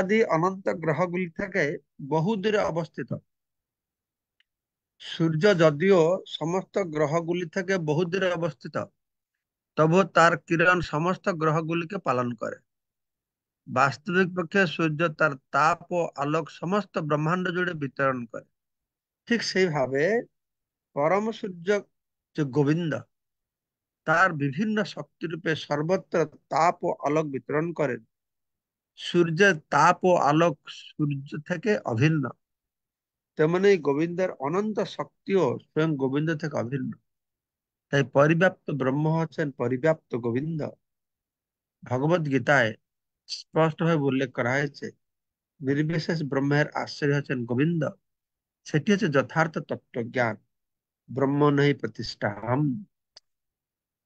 আদি অনন্ত গ্রহগুলি থেকে বহু দূরে অবস্থিত সূর্য যদিও সমস্ত গ্রহগুলি থেকে বহু দূরে অবস্থিত তবু তার কিরণ সমস্ত গ্রহগুলিকে পালন করে বাস্তবিক পক্ষে সূর্য তার তাপ ও আলোক সমস্ত ব্রহ্মাণ্ড জুড়ে বিতরণ করে ঠিক সেইভাবে পরম সূর্য যে গোবিন্দ তার বিভিন্ন শক্তিরূপে সর্বত্র তাপ ও আলোক বিতরণ করেন সূর্যের তাপ ও আলোক সূর্য থেকে অভিন্ন তেমনি গোবিন্দের অনন্ত শক্তিও স্বয়ং গোবিন্দ থেকে অভিন্ন তাই পরিব্যাপ্ত ব্রহ্ম হচ্ছেন পরিব্যাপ্ত গোবিন্দ ভগবত গীতায় স্পষ্টভাবে উল্লেখ করা হয়েছে নির্বিশেষ ব্রহ্মের আশ্রয় হচ্ছেন গোবিন্দ সেটি হচ্ছে যথার্থ তত্ত্বজ্ঞান ব্রহ্ম নেই প্রতিষ্ঠাম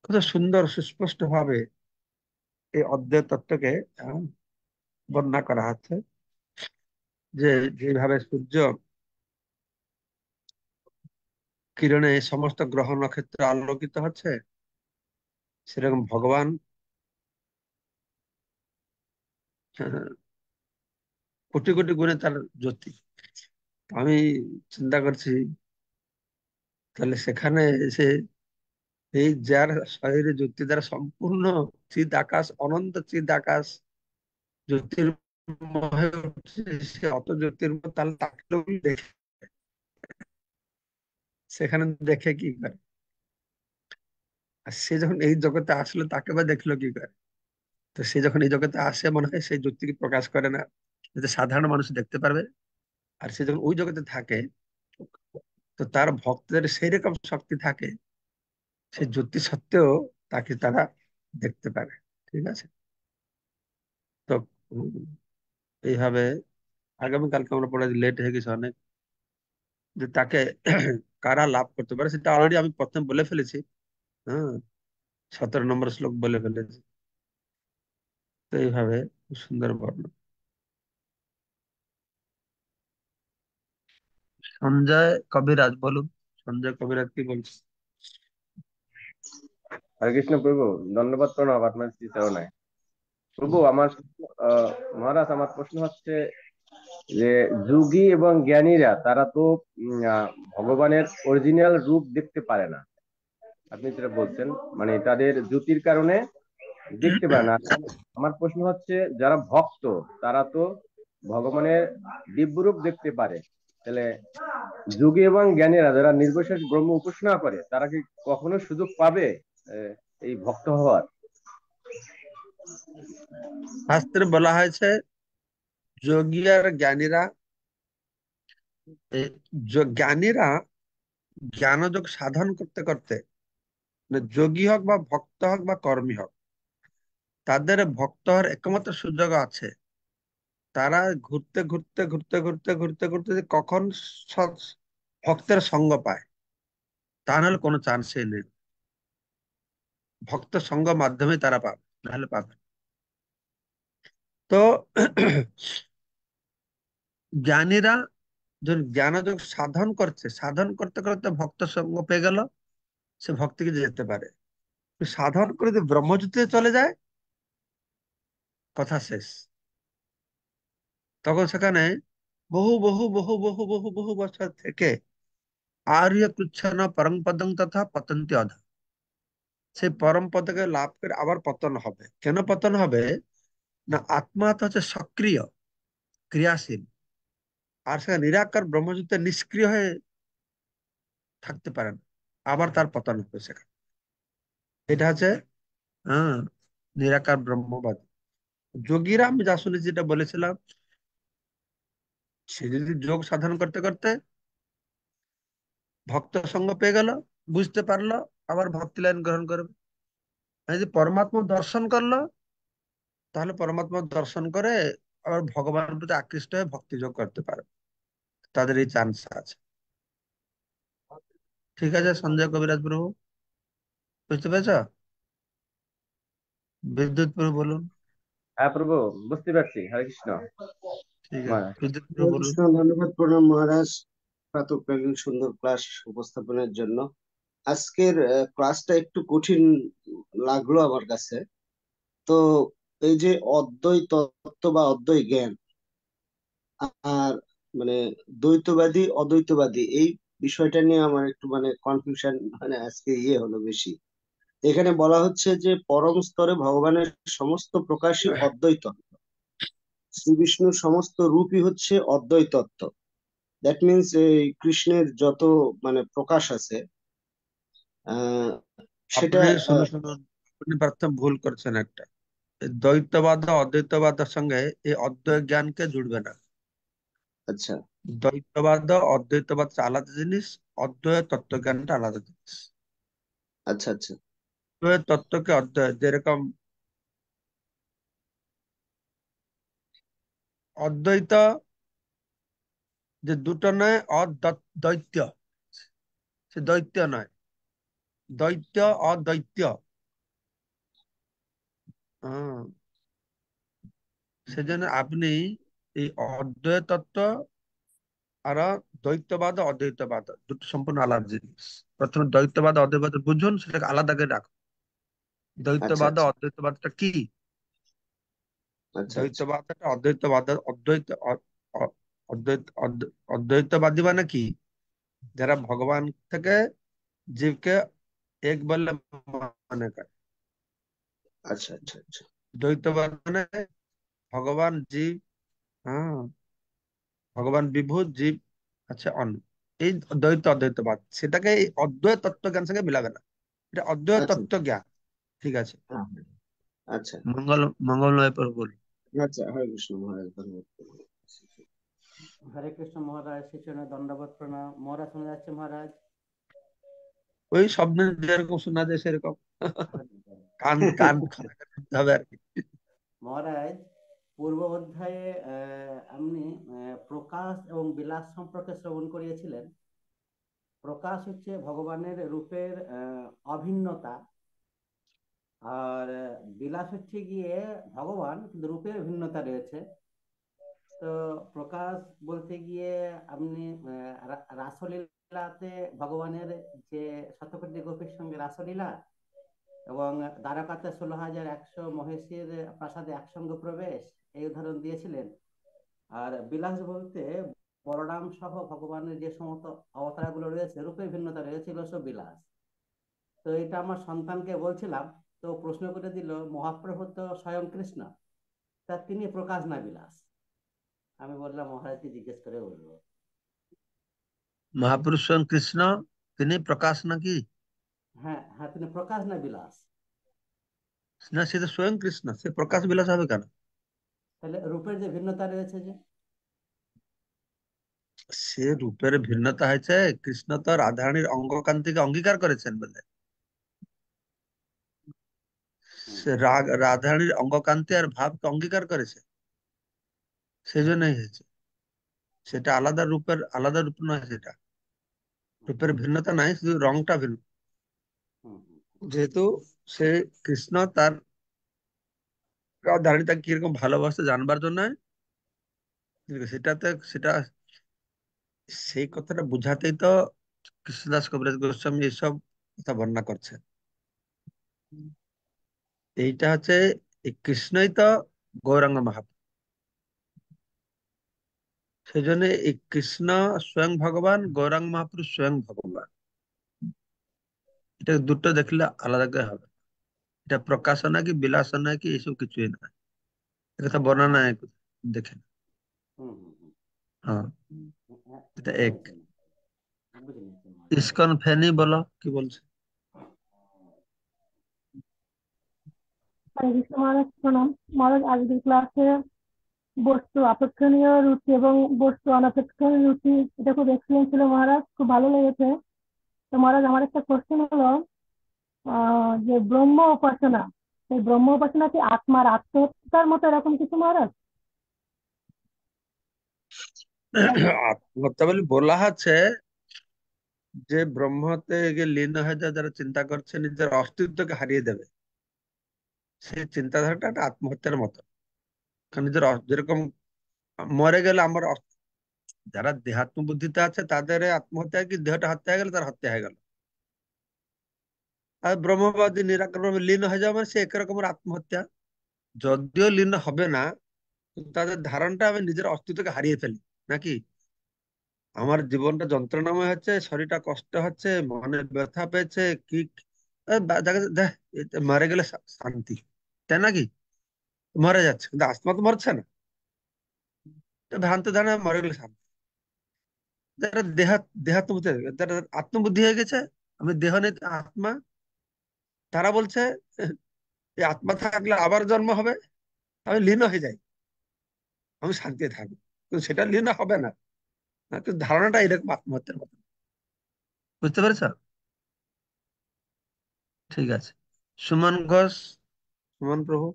কত সুন্দর সুস্পষ্ট ভাবে এই অদ্বৈত তত্ত্বকে বর্ণনা করা হচ্ছে যে যেভাবে সূর্য কিরণে সমস্ত গ্রহ নক্ষত্র আলোকিত হচ্ছে সেরকম ভগবান কোটি কোটি গুণে তার জ্যোতি আমি চিন্তা করছি তাহলে সেখানে এসে এই যার শরীরে জ্যোতি দ্বারা সম্পূর্ণ চিদ আকাশ অনন্ত চিদ আকাশ জ্যোতির্ময় উঠছে অত জ্যোতির্ময় তাহলে তাকেও দেখে সেখানে দেখে কি করে আর সে যখন এই জগতে আসলো তাকে বা দেখলো কি করে তো সে যখন এই জগতে আসে মনে হয় সেই জ্যোতিকে প্রকাশ করে না যাতে সাধারণ মানুষ দেখতে পারবে আর সে যখন ওই জগতে থাকে তো তার ভক্তদের সেই রকম শক্তি থাকে সে জ্যোতি সত্ত্বেও তাকে তারা দেখতে পারে ঠিক আছে এইভাবে আগামীকালকে আমরা পড়ে লেট হয়ে গেছে অনেক যে তাকে কারা লাভ করতে পারে সেটা অলরেডি আমি প্রথম বলে ফেলেছি হ্যাঁ সতেরো নম্বর শ্লোক বলে ফেলেছি তো এইভাবে সুন্দর বর্ণ সঞ্জয় কবিরাজ বলুন সঞ্জয় কবিরাজ কি বলছে হরে কৃষ্ণ প্রভু ধন্যবাদ প্রণব আপনার শ্রী নাই প্রভু আমার মহারাজ আমার প্রশ্ন হচ্ছে যে যোগী এবং জ্ঞানীরা তারা তো ভগবানের অরিজিনাল রূপ দেখতে পারে না আপনি যেটা বলছেন মানে তাদের জ্যোতির কারণে দেখতে পারে না আমার প্রশ্ন হচ্ছে যারা ভক্ত তারা তো ভগবানের দিব্য রূপ দেখতে পারে তাহলে যোগী এবং জ্ঞানীরা যারা নির্বিশেষ ব্রহ্ম উপাসনা করে তারা কি কখনো সুযোগ পাবে এই ভক্ত হওয়ার শাস্ত্রে বলা হয়েছে যোগী আর জ্ঞানীরা জ্ঞানীরা জ্ঞানযোগ সাধন করতে করতে মানে যোগী হোক বা ভক্ত হোক বা কর্মী হোক তাদের ভক্ত হওয়ার একমাত্র সুযোগ আছে তারা ঘুরতে ঘুরতে ঘুরতে ঘুরতে ঘুরতে ঘুরতে যে কখন ভক্তের সঙ্গ পায় তা নাহলে কোনো চান্সই নেই ভক্ত সঙ্গ মাধ্যমে তারা পাবে নাহলে পাবে তো জ্ঞানীরা জ্ঞান যখন সাধন করছে সাধন করতে করতে ভক্ত সঙ্গ পেয়ে গেল সে ভক্তিকে যেতে পারে সাধন করে যদি ব্রহ্মযুদ্ধে চলে যায় কথা শেষ তখন সেখানে বহু বহু বহু বহু বহু বহু বছর থেকে আর্য কৃচ্ছন পরম পদং তথা পতন্তি অধা সেই পরম পদকে লাভ করে আবার পতন হবে কেন পতন হবে না আত্মা তো হচ্ছে সক্রিয় ক্রিয়াশীল আর সেখানে নিরাকার ব্রহ্মযুদ্ধে নিষ্ক্রিয় হয়ে থাকতে পারে আবার তার পতন হবে সেখানে এটা হচ্ছে হ্যাঁ নিরাকার ব্রহ্মবাদ যোগীরা আমি যা শুনেছি যেটা বলেছিলাম সে যদি যোগ সাধন করতে করতে ভক্ত সঙ্গ পেয়ে গেল বুঝতে পারলো আবার ভক্তি লাইন গ্রহণ করবে যদি পরমাত্মা দর্শন করলো তাহলে পরমাত্মা দর্শন করে আবার ভগবানের প্রতি আকৃষ্ট হয়ে ভক্তি যোগ করতে পারে তাদের এই চান্স আছে ঠিক আছে সঞ্জয় কবিরাজ প্রভু বুঝতে পেরেছ বিদ্যুৎ প্রভু বলুন হ্যাঁ প্রভু বুঝতে পারছি হরে কৃষ্ণ হ্যাঁ। ধন্যবাদ প্রণাম মহারাজ সুন্দর ক্লাস উপস্থাপনের জন্য আজকের ক্লাসটা একটু কঠিন লাগলো আমার কাছে তো এই যে অদ্বয় তত্ত্ব বা অদ্বৈ জ্ঞান আর মানে দ্বৈতবাদী অদ্বৈতবাদী এই বিষয়টা নিয়ে আমার একটু মানে কনফিউশন মানে আজকে ইয়ে হলো বেশি এখানে বলা হচ্ছে যে পরম স্তরে ভগবানের সমস্ত প্রকাশই অদ্বৈত শ্রীবিষ্ণুর সমস্ত রূপই হচ্ছে অদ্বৈত তত্ত্ব দ্যাট মিনস এই কৃষ্ণের যত মানে প্রকাশ আছে সেটা ভুল করছেন একটা দ্বৈতবাদ অদ্বৈতবাদ সঙ্গে এই অদ্বৈত জ্ঞানকে জুড়বে না আচ্ছা দ্বৈতবাদ অদ্বৈতবাদ আলাদা জিনিস অদ্বৈত তত্ত্বজ্ঞানটা আলাদা জিনিস আচ্ছা আচ্ছা অদ্বৈত তত্ত্বকে অদ্বৈত যেরকম অদ্বৈত যে দুটো নয় অদ্বৈত সে দ্বৈত নয় দ্বৈত অদ্বৈত্য হম সেজন্য আপনি এই অদ্বৈত তত্ত্ব আর দ্বৈতবাদ অদ্বৈতবাদ দুটো সম্পূর্ণ আলাদা জিনিস প্রথমে দ্বৈতবাদ অদ্বৈতবাদ বুঝুন সেটাকে আলাদা করে রাখুন দ্বৈতবাদ আচ্ছা, আচ্ছা। অদ্বৈতবাদটা কি আচ্ছা, দ্বৈতবাদটা অদ্বৈতবাদ অদ্বৈত অদ্বৈত অদ্বৈতবাদী মানে কি যারা ভগবান থেকে জীবকে এক বলে মনে করে আচ্ছা আচ্ছা আচ্ছা দ্বৈতবাদ মানে ভগবান জীব হ্যাঁ ভগবান বিভূত জীব আচ্ছা অন্য এই দ্বৈত অদ্বৈতবাদ সেটাকে এই অদ্বৈত তত্ত্ব জ্ঞান সঙ্গে মিলাবে না এটা অদ্বৈত আচ্ছা, আচ্ছা। তত্ত্ব জ্ঞান ঠিক আছে হ্যাঁ, হ্যাঁ। আচ্ছা মঙ্গল মঙ্গলময় পর বলি আচ্ছা হরে কৃষ্ণ মহারাজ হরে কৃষ্ণ মহারাজ শিষ্যের দণ্ডবোধ প্রণাম মহারাজ শোনা যাচ্ছে মহারাজ ওই শব্দ যেরকম শোনা যায় সেরকম কান কান হবে আর কি মহারাজ পূর্ব অধ্যায়ে আপনি প্রকাশ এবং বিলাস সম্পর্কে শ্রবণ করিয়েছিলেন প্রকাশ হচ্ছে ভগবানের রূপের অভিন্নতা আর বিলাস হচ্ছে গিয়ে ভগবান কিন্তু রূপের ভিন্নতা রয়েছে তো প্রকাশ বলতে গিয়ে আপনি রাসলীলাতে ভগবানের যে শতকোটি গোপীর সঙ্গে রাসলীলা এবং দ্বারকাতে ষোলো হাজার একশো মহিষীর প্রাসাদে একসঙ্গে প্রবেশ এই উদাহরণ দিয়েছিলেন আর বিলাস বলতে বলরাম সহ ভগবানের যে সমস্ত অবতারগুলো রয়েছে রূপে ভিন্নতা রয়েছিল সব বিলাস তো এটা আমার সন্তানকে বলছিলাম তো প্রশ্ন করে দিল মহাপ্রভু তো স্বয়ং কৃষ্ণ তা তিনি প্রকাশ না বিলাস আমি বললাম মহারাজকে জিজ্ঞেস করে বলবো মহাপুরুষ স্বয়ং কৃষ্ণ তিনি প্রকাশ নাকি হ্যাঁ হ্যাঁ তিনি প্রকাশ না বিলাস না সে তো স্বয়ং কৃষ্ণ সে প্রকাশ বিলাস হবে কেন তাহলে রূপের যে ভিন্নতা রয়েছে যে সে রূপের ভিন্নতা হয়েছে কৃষ্ণ তো রাধারানীর অঙ্গকান্তিকে অঙ্গীকার করেছেন বলে সে রাগ রাধারানীর অঙ্গকান্তি আর ভাবকে অঙ্গীকার করেছে সেই জন্যই হয়েছে সেটা আলাদা রূপের আলাদা রূপ নয় সেটা রূপের ভিন্নতা নাই শুধু রংটা ভিন্ন যেহেতু সে কৃষ্ণ তার দাঁড়িয়ে তাকে কিরকম ভালোবাসতে জানবার জন্য সেটাতে সেটা সেই কথাটা বুঝাতেই তো কৃষ্ণদাস কবিরাজ গোস্বামী এসব কথা বর্ণনা করছে এইটা হচ্ছে এই কৃষ্ণই তো গৌরাঙ্গ মহাপ্রভু সেই জন্য এই কৃষ্ণ স্বয়ং ভগবান গৌরাঙ্গ মহাপুরুষ স্বয়ং ভগবান এটা দুটো দেখলা আলাদা করে হবে এটা প্রকাশনা কি বিলাসনা কি এসব কিছু না এটা বর্ণনাায়ক দেখে না হুম হুম হ্যাঁ এটা এক ইসকন ফেনি বলো কি বলছো পাই বিশ্রামাশন মাল আদি ক্লাসে বস্তু অপেক্ষনীয় রুটি এবং বস্তু অপ্রত্যাশিত রুটি এটা খুব এক্সপেরিয়েন্স ছিল মহারাজ তো ভালো লেগেছে মহারাজ আমার একটা প্রশ্ন হলো যে ব্রহ্ম উপাসনা সেই ব্রহ্ম উপাসনা কি আত্মার আত্মহত্যার মতো এরকম কিছু মহারাজ আত্মহত্যা বলে বলা আছে যে ব্রহ্মতে লীন হয়ে যায় যারা চিন্তা করছে নিজের অস্তিত্বকে হারিয়ে দেবে সেই চিন্তাধারাটা আত্মহত্যার মতো নিজের যেরকম মরে গেলে আমার যারা দেহাত্ম বুদ্ধিতে আছে তাদের আত্মহত্যা কি দেহটা হত্যা হয়ে গেল তার হত্যা হয়ে গেল আর ব্রহ্মবাদী নিরাকরণ লীন হয়ে যাওয়া মানে সে একরকমের আত্মহত্যা যদিও লীন হবে না তাদের ধারণটা আমি নিজের অস্তিত্বকে হারিয়ে ফেলি নাকি আমার জীবনটা যন্ত্রণাময় হচ্ছে শরীরটা কষ্ট হচ্ছে মনে ব্যথা পেয়েছে কি মারা গেলে শান্তি তাই নাকি মরে যাচ্ছে কিন্তু আত্মা তো মরছে না ভ্রান্ত ধারণা মরে গেলে শান্তি যারা দেহা দেহাত্মবুদ্ধি যারা আত্মবুদ্ধি হয়ে গেছে আমি দেহ নেই আত্মা তারা বলছে এই আত্মা থাকলে আবার জন্ম হবে আমি লীন হয়ে যাই আমি শান্তিতে থাকবো কিন্তু সেটা লীন হবে না কিন্তু হ্যাঁ, ধারণাটা এরকম আত্মহত্যার মতো বুঝতে পেরেছ ঠিক আছে সুমন ঘোষ সুমন প্রভু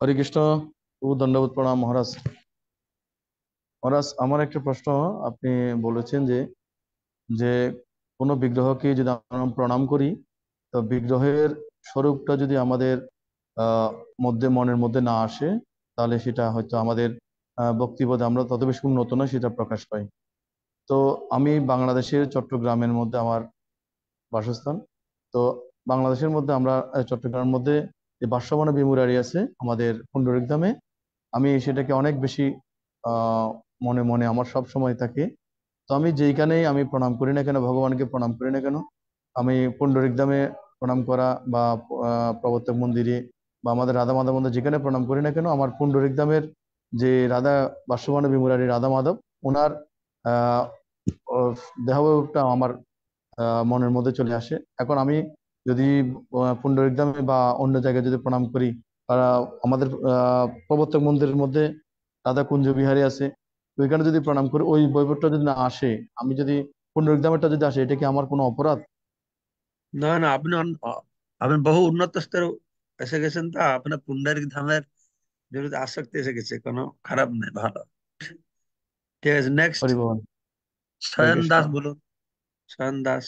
হরে কৃষ্ণ খুব দণ্ডবোধ প্রণাম মহারাজ মহারাজ আমার একটা প্রশ্ন আপনি বলেছেন যে যে কোনো বিগ্রহকে যদি আমরা প্রণাম করি তো বিগ্রহের স্বরূপটা যদি আমাদের মধ্যে মনের মধ্যে না আসে তাহলে সেটা হয়তো আমাদের বক্তব্যে আমরা তত বেশি উন্নত না সেটা প্রকাশ পাই তো আমি বাংলাদেশের চট্টগ্রামের মধ্যে আমার বাসস্থান তো বাংলাদেশের মধ্যে আমরা চট্টগ্রামের মধ্যে যে বাসভবনে বিমুরারি আছে আমাদের পুণ্ডরিক ধামে আমি সেটাকে অনেক বেশি মনে মনে আমার সব সময় থাকে তো আমি যেইখানেই আমি প্রণাম করি না কেন ভগবানকে প্রণাম করি না কেন আমি পুণ্ডরিক দামে প্রণাম করা বা প্রবর্তক মন্দিরে বা আমাদের রাধা মাধব মন্দির যেখানে প্রণাম করি না কেন আমার পুণ্ডরিক দামের যে রাধা বাষ্যবানবী বিমুরারি রাধা মাধব ওনার দেহভাবটা আমার মনের মধ্যে চলে আসে এখন আমি যদি পুণ্ডরিক দামে বা অন্য জায়গায় যদি প্রণাম করি আমাদের প্রবর্তক মন্দিরের মধ্যে রাধা কুঞ্জ বিহারে আছে ওইখানে যদি প্রণাম করে ওই বৈভবটা যদি না আসে আমি যদি পুনরুদ্ধামেরটা যদি আসে এটা কি আমার কোনো অপরাধ না না আপনি আপনি বহু উন্নত স্তরে এসে গেছেন তা আপনার পুণ্ডরিক ধামের যেটাতে আসক্তি এসে গেছে কোনো খারাপ নেই ভালো ঠিক আছে নেক্সট সয়ন দাস বলুন সয়ন দাস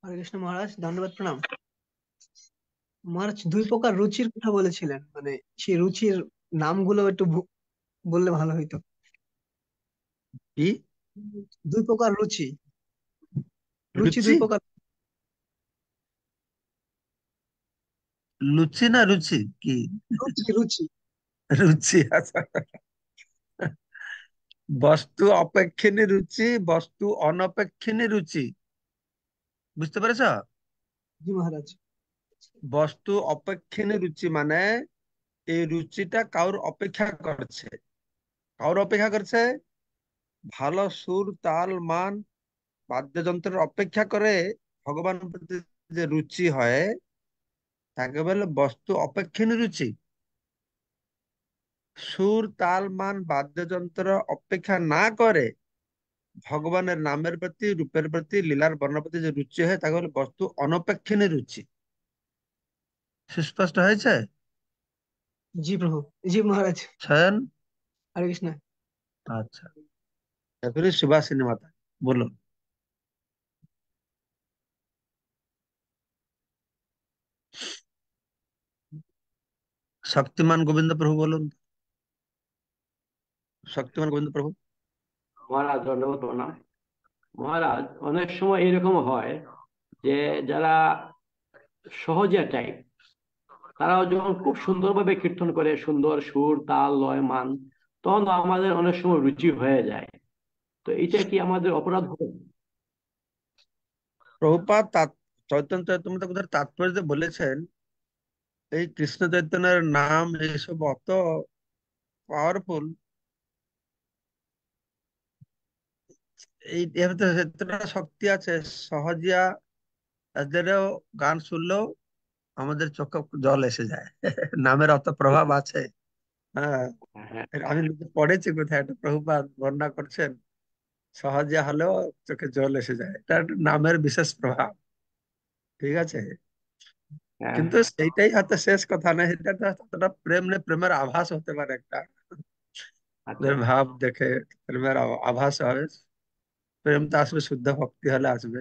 হরে কৃষ্ণ মহারাজ ধন্যবাদ প্রণাম মার্চ দুই প্রকার রুচির কথা বলেছিলেন মানে সেই রুচির নামগুলো একটু বললে ভালো হইতো কি দুই প্রকার রুচি রুচি লুচি দুই প্রকার লুচি না রুচি কি রুচি রুচি রুচি আচ্ছা বস্তু অপেক্ষিনী রুচি বস্তু অনপেক্ষিনী রুচি বুঝতে পেরেছ জি মহারাজ বস্তু অপেক্ষণে রুচি মানে এই রুচিটা কাউর অপেক্ষা করছে কাউর অপেক্ষা করছে ভালো সুর তাল মান বাদ্যযন্ত্রের অপেক্ষা করে ভগবান প্রতি যে রুচি হয় তাকে বলে বস্তু অপেক্ষণে রুচি সুর তাল মান বাদ্যযন্ত্র অপেক্ষা না করে ভগবানের নামের প্রতি রূপের প্রতি লীলার বর্ণের প্রতি যে রুচি হয় তাকে বলে বস্তু অনপেক্ষণে রুচি সুস্পষ্ট হয়েছে জি প্রভু জি মহারাজ সায়ন হরে কৃষ্ণ আচ্ছা তারপরে বলো শক্তিমান গোবিন্দ প্রভু বলুন শক্তিমান গোবিন্দ প্রভু মহারাজ ধন্যবাদ প্রণাম মহারাজ অনেক সময় এরকম হয় যে যারা সহজে টাইপ তারা যখন খুব সুন্দরভাবে কীর্তন করে সুন্দর সুর তাল লয় মান তখন আমাদের অনেক সময় রুচি হয়ে যায় তো এটা কি আমাদের অপরাধ হবে প্রভুপাত চৈতন্য চৈতন্য কোথায় তাৎপর্য বলেছেন এই কৃষ্ণ চৈতন্যের নাম এইসব অত পাওয়ারফুল এই শক্তি আছে সহজিয়া এদেরও গান শুনলেও আমাদের চোখে জল এসে যায় নামের অত প্রভাব আছে হ্যাঁ, হ্যাঁ। আমি পড়েছি কোথায় একটা প্রভুপাত বর্ণনা করছেন সহজে হলেও চোখে জল এসে যায় এটা নামের বিশেষ প্রভাব ঠিক আছে হ্যাঁ। কিন্তু সেইটাই হয়তো শেষ কথা না এটা ততটা প্রেম নেই প্রেমের আভাস হতে পারে একটা আচ্ছা। ভাব দেখে প্রেমের আভাস হবে প্রেম তো আসবে শুদ্ধ ভক্তি হলে আসবে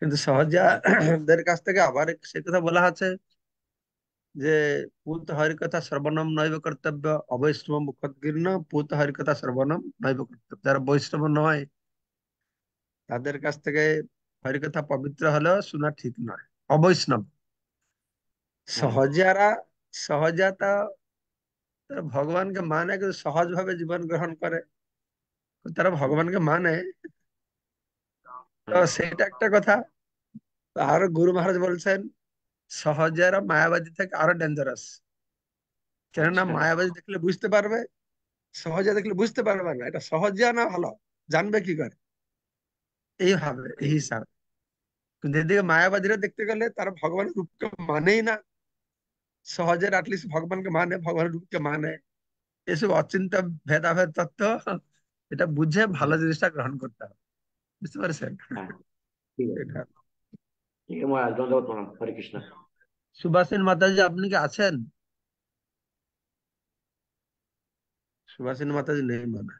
কিন্তু সহজাদের কাছ থেকে আবার সে কথা বলা আছে যে পুত হরিকথা সর্বনম নৈব কর্তব্য অবৈষ্ণব মুখদ্গীর্ণ পুত হরিকথা সর্বনম নৈব কর্তব্য যারা বৈষ্ণব নয় তাদের কাছ থেকে হরি কথা পবিত্র হলেও শোনা ঠিক নয় অবৈষ্ণব সহজারা তা ভগবানকে মানে কিন্তু সহজ ভাবে জীবন গ্রহণ করে তারা ভগবানকে মানে তো সেটা একটা কথা আর গুরু মহারাজ বলছেন সহজের মায়াবাদী থেকে আরো ডেঞ্জারাস কেননা আচ্ছা। মায়াবাদী দেখলে বুঝতে পারবে সহজে দেখলে বুঝতে পারবে না এটা সহজে না ভালো জানবে কি করে এইভাবে এই হিসাবে কিন্তু এদিকে মায়াবাদীরা দেখতে গেলে তারা ভগবানের রূপকে মানেই না সহজের অ্যাটলিস্ট ভগবানকে মানে ভগবানের রূপকে মানে এসব অচিন্ত ভেদাভেদ তত্ত্ব এটা বুঝে ভালো জিনিসটা গ্রহণ করতে হবে বুঝতে পারছেন হরে কৃষ্ণ মাতাজি আপনি কি আছেন মাতাজি নেই মানে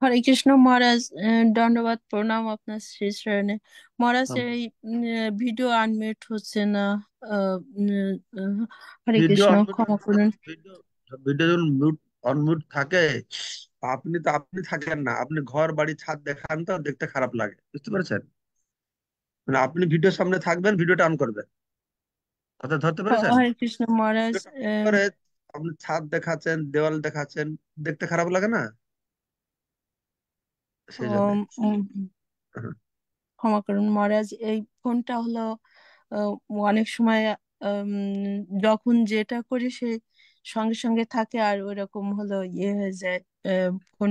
হরে কৃষ্ণ মহারাজ ধন্যবাদ প্রণাম আপনার শ্রী চরণে মহারাজ এই ভিডিও uh, আনমিউট হচ্ছে না হরে uh, কৃষ্ণ uh, ক্ষমা করুন ভিডিও মিউট অনমুট থাকে আপনি তো আপনি থাকেন না আপনি ঘর বাড়ি ছাদ দেখান তো দেখতে খারাপ লাগে বুঝতে পেরেছেন মানে আপনি ভিডিওর সামনে থাকবেন ভিডিও টান করবেন কথা ধরতে পেরেছেন হরে কৃষ্ণ মহারাজ আপনি ছাদ দেখাচ্ছেন দেওয়াল দেখাচ্ছেন দেখতে খারাপ লাগে না সেই জন্য হ্যাঁ। ক্ষমা করুন মহারাজ এই ফোনটা হলো অনেক সময় যখন যেটা করি সে সঙ্গে সঙ্গে থাকে আর ওরকম হলো ইয়ে হয়ে যায় ফোন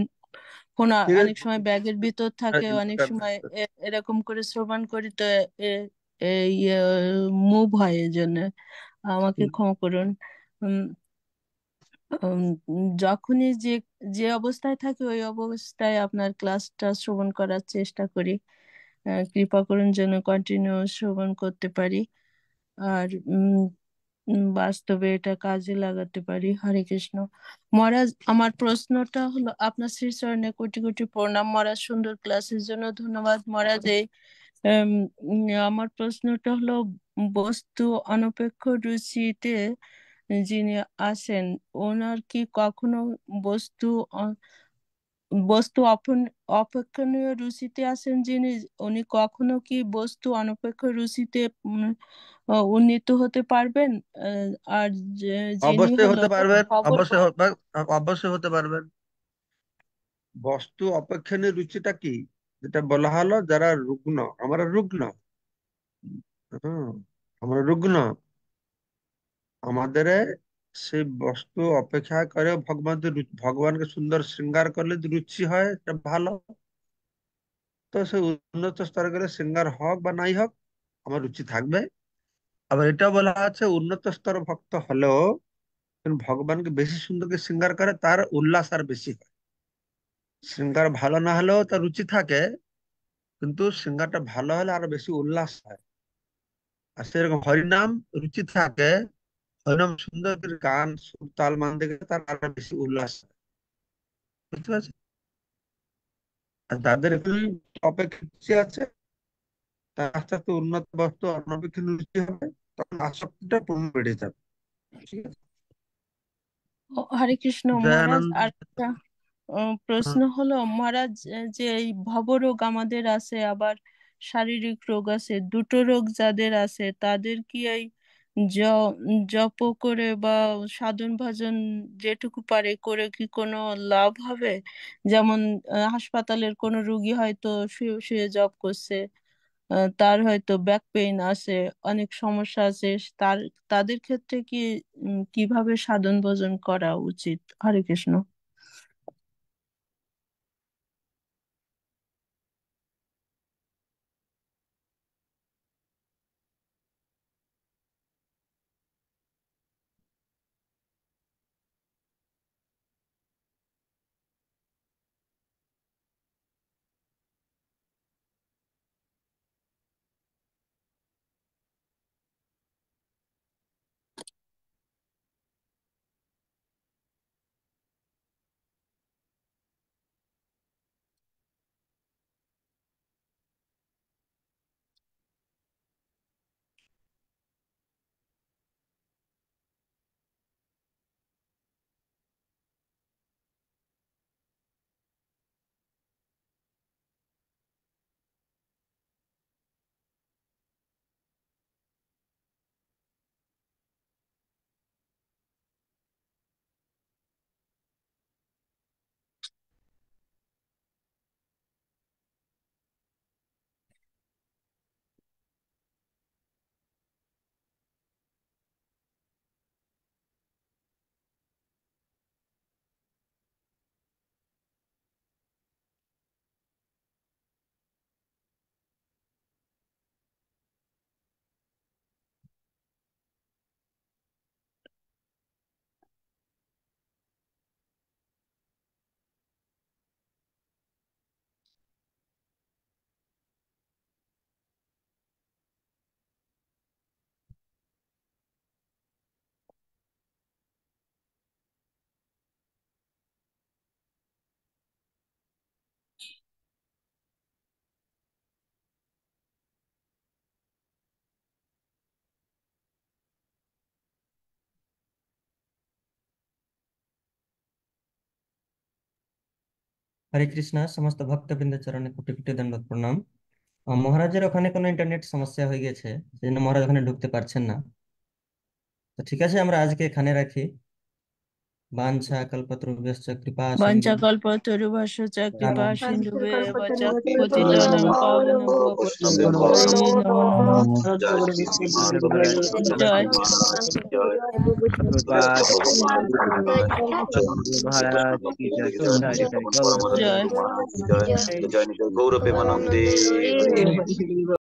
অনেক সময় ব্যাগের ভিতর হ্যাঁ, থাকে অনেক সময় এরকম করে শ্রবণ করি তো ইয়ে, মুভ হয় এই জন্য আমাকে ক্ষমা করুন যখনই যে যে অবস্থায় থাকে ওই অবস্থায় আপনার ক্লাসটা শ্রবণ করার চেষ্টা করি কৃপা করুন যেন কন্টিনিউ শ্রবণ করতে পারি আর বাস্তবে এটা কাজে লাগাতে পারি হরে কৃষ্ণ মহারাজ আমার প্রশ্নটা হলো আপনার শ্রীচরণে কোটি কোটি প্রণাম মহারাজ সুন্দর ক্লাসের জন্য ধন্যবাদ মহারাজ এই আমার প্রশ্নটা হলো বস্তু অনপেক্ষ রুচিতে যিনি আসেন ওনার কি কখনো বস্তু বস্তু অপেক্ষণীয় রুচিতে আছেন যিনি উনি কখনো কি বস্তু অনপেক্ষ রুচিতে উন্নীত হতে পারবেন আর অবশ্যই হতে পারবেন অবশ্যই অবশ্যই হতে পারবেন বস্তু অপেক্ষণীয় রুচিটা কি যেটা বলা হলো যারা রুগ্ন আমরা রুগ্ন হম আমরা রুগ্ন আমাদের সেই বস্তু অপেক্ষা করে ভগবান ভগবানকে সুন্দর শৃঙ্গার করলে রুচি হয় এটা ভালো তো সে উন্নত স্তরে গেলে শৃঙ্গার হোক বা নাই হোক আমার রুচি থাকবে আবার এটা বলা আছে উন্নত স্তর ভক্ত হলেও ভগবানকে বেশি সুন্দরকে শৃঙ্গার করে তার উল্লাস আর বেশি হয় শৃঙ্গার ভালো না হলেও তার রুচি থাকে কিন্তু শৃঙ্গারটা ভালো হলে আরো বেশি উল্লাস হয় আর সেরকম হরিনাম রুচি থাকে হরিনাম সুন্দরের গান সুর তাল মান দেখে তার আরো বেশি উল্লাস বুঝতে পারছেন যাদের একটু অপেক্ষা আছে তার আস্তে আস্তে উন্নত বস্তু অনপেক্ষা রুচি হবে তখন আসক্তিটা পূর্ণ বেড়ে যাবে ঠিক আছে হরে কৃষ্ণ মহারাজ আর একটা প্রশ্ন হলো মহারাজ যে এই ভব রোগ আমাদের আছে আবার শারীরিক রোগ আছে দুটো রোগ যাদের আছে তাদের কি এই জ জপ করে বা সাধন ভজন যেটুকু পারে করে কি কোনো লাভ হবে যেমন হাসপাতালের কোনো রুগী হয়তো শুয়ে শুয়ে জব করছে আহ, তার হয়তো ব্যাক পেইন আছে অনেক সমস্যা আছে তার তাদের ক্ষেত্রে কি উম, কিভাবে সাধন ভজন করা উচিত হরে কৃষ্ণ হরে কৃষ্ণ সমস্ত ভক্তবৃন্দ চরণে কোটি কোটি দণ্ডবোধ প্রণাম মহারাজের ওখানে কোনো ইন্টারনেট সমস্যা হয়ে গেছে সেই জন্য মহারাজ ওখানে ঢুকতে পারছেন না তো ঠিক আছে আমরা আজকে এখানে রাখি वाञ्छा कल्पतरुभ्यश्च कृपा वञ्चकल्पतरुभश्च कृपा सिन्धुभ्येव च पतितानां पावनं गौरवे मनं दे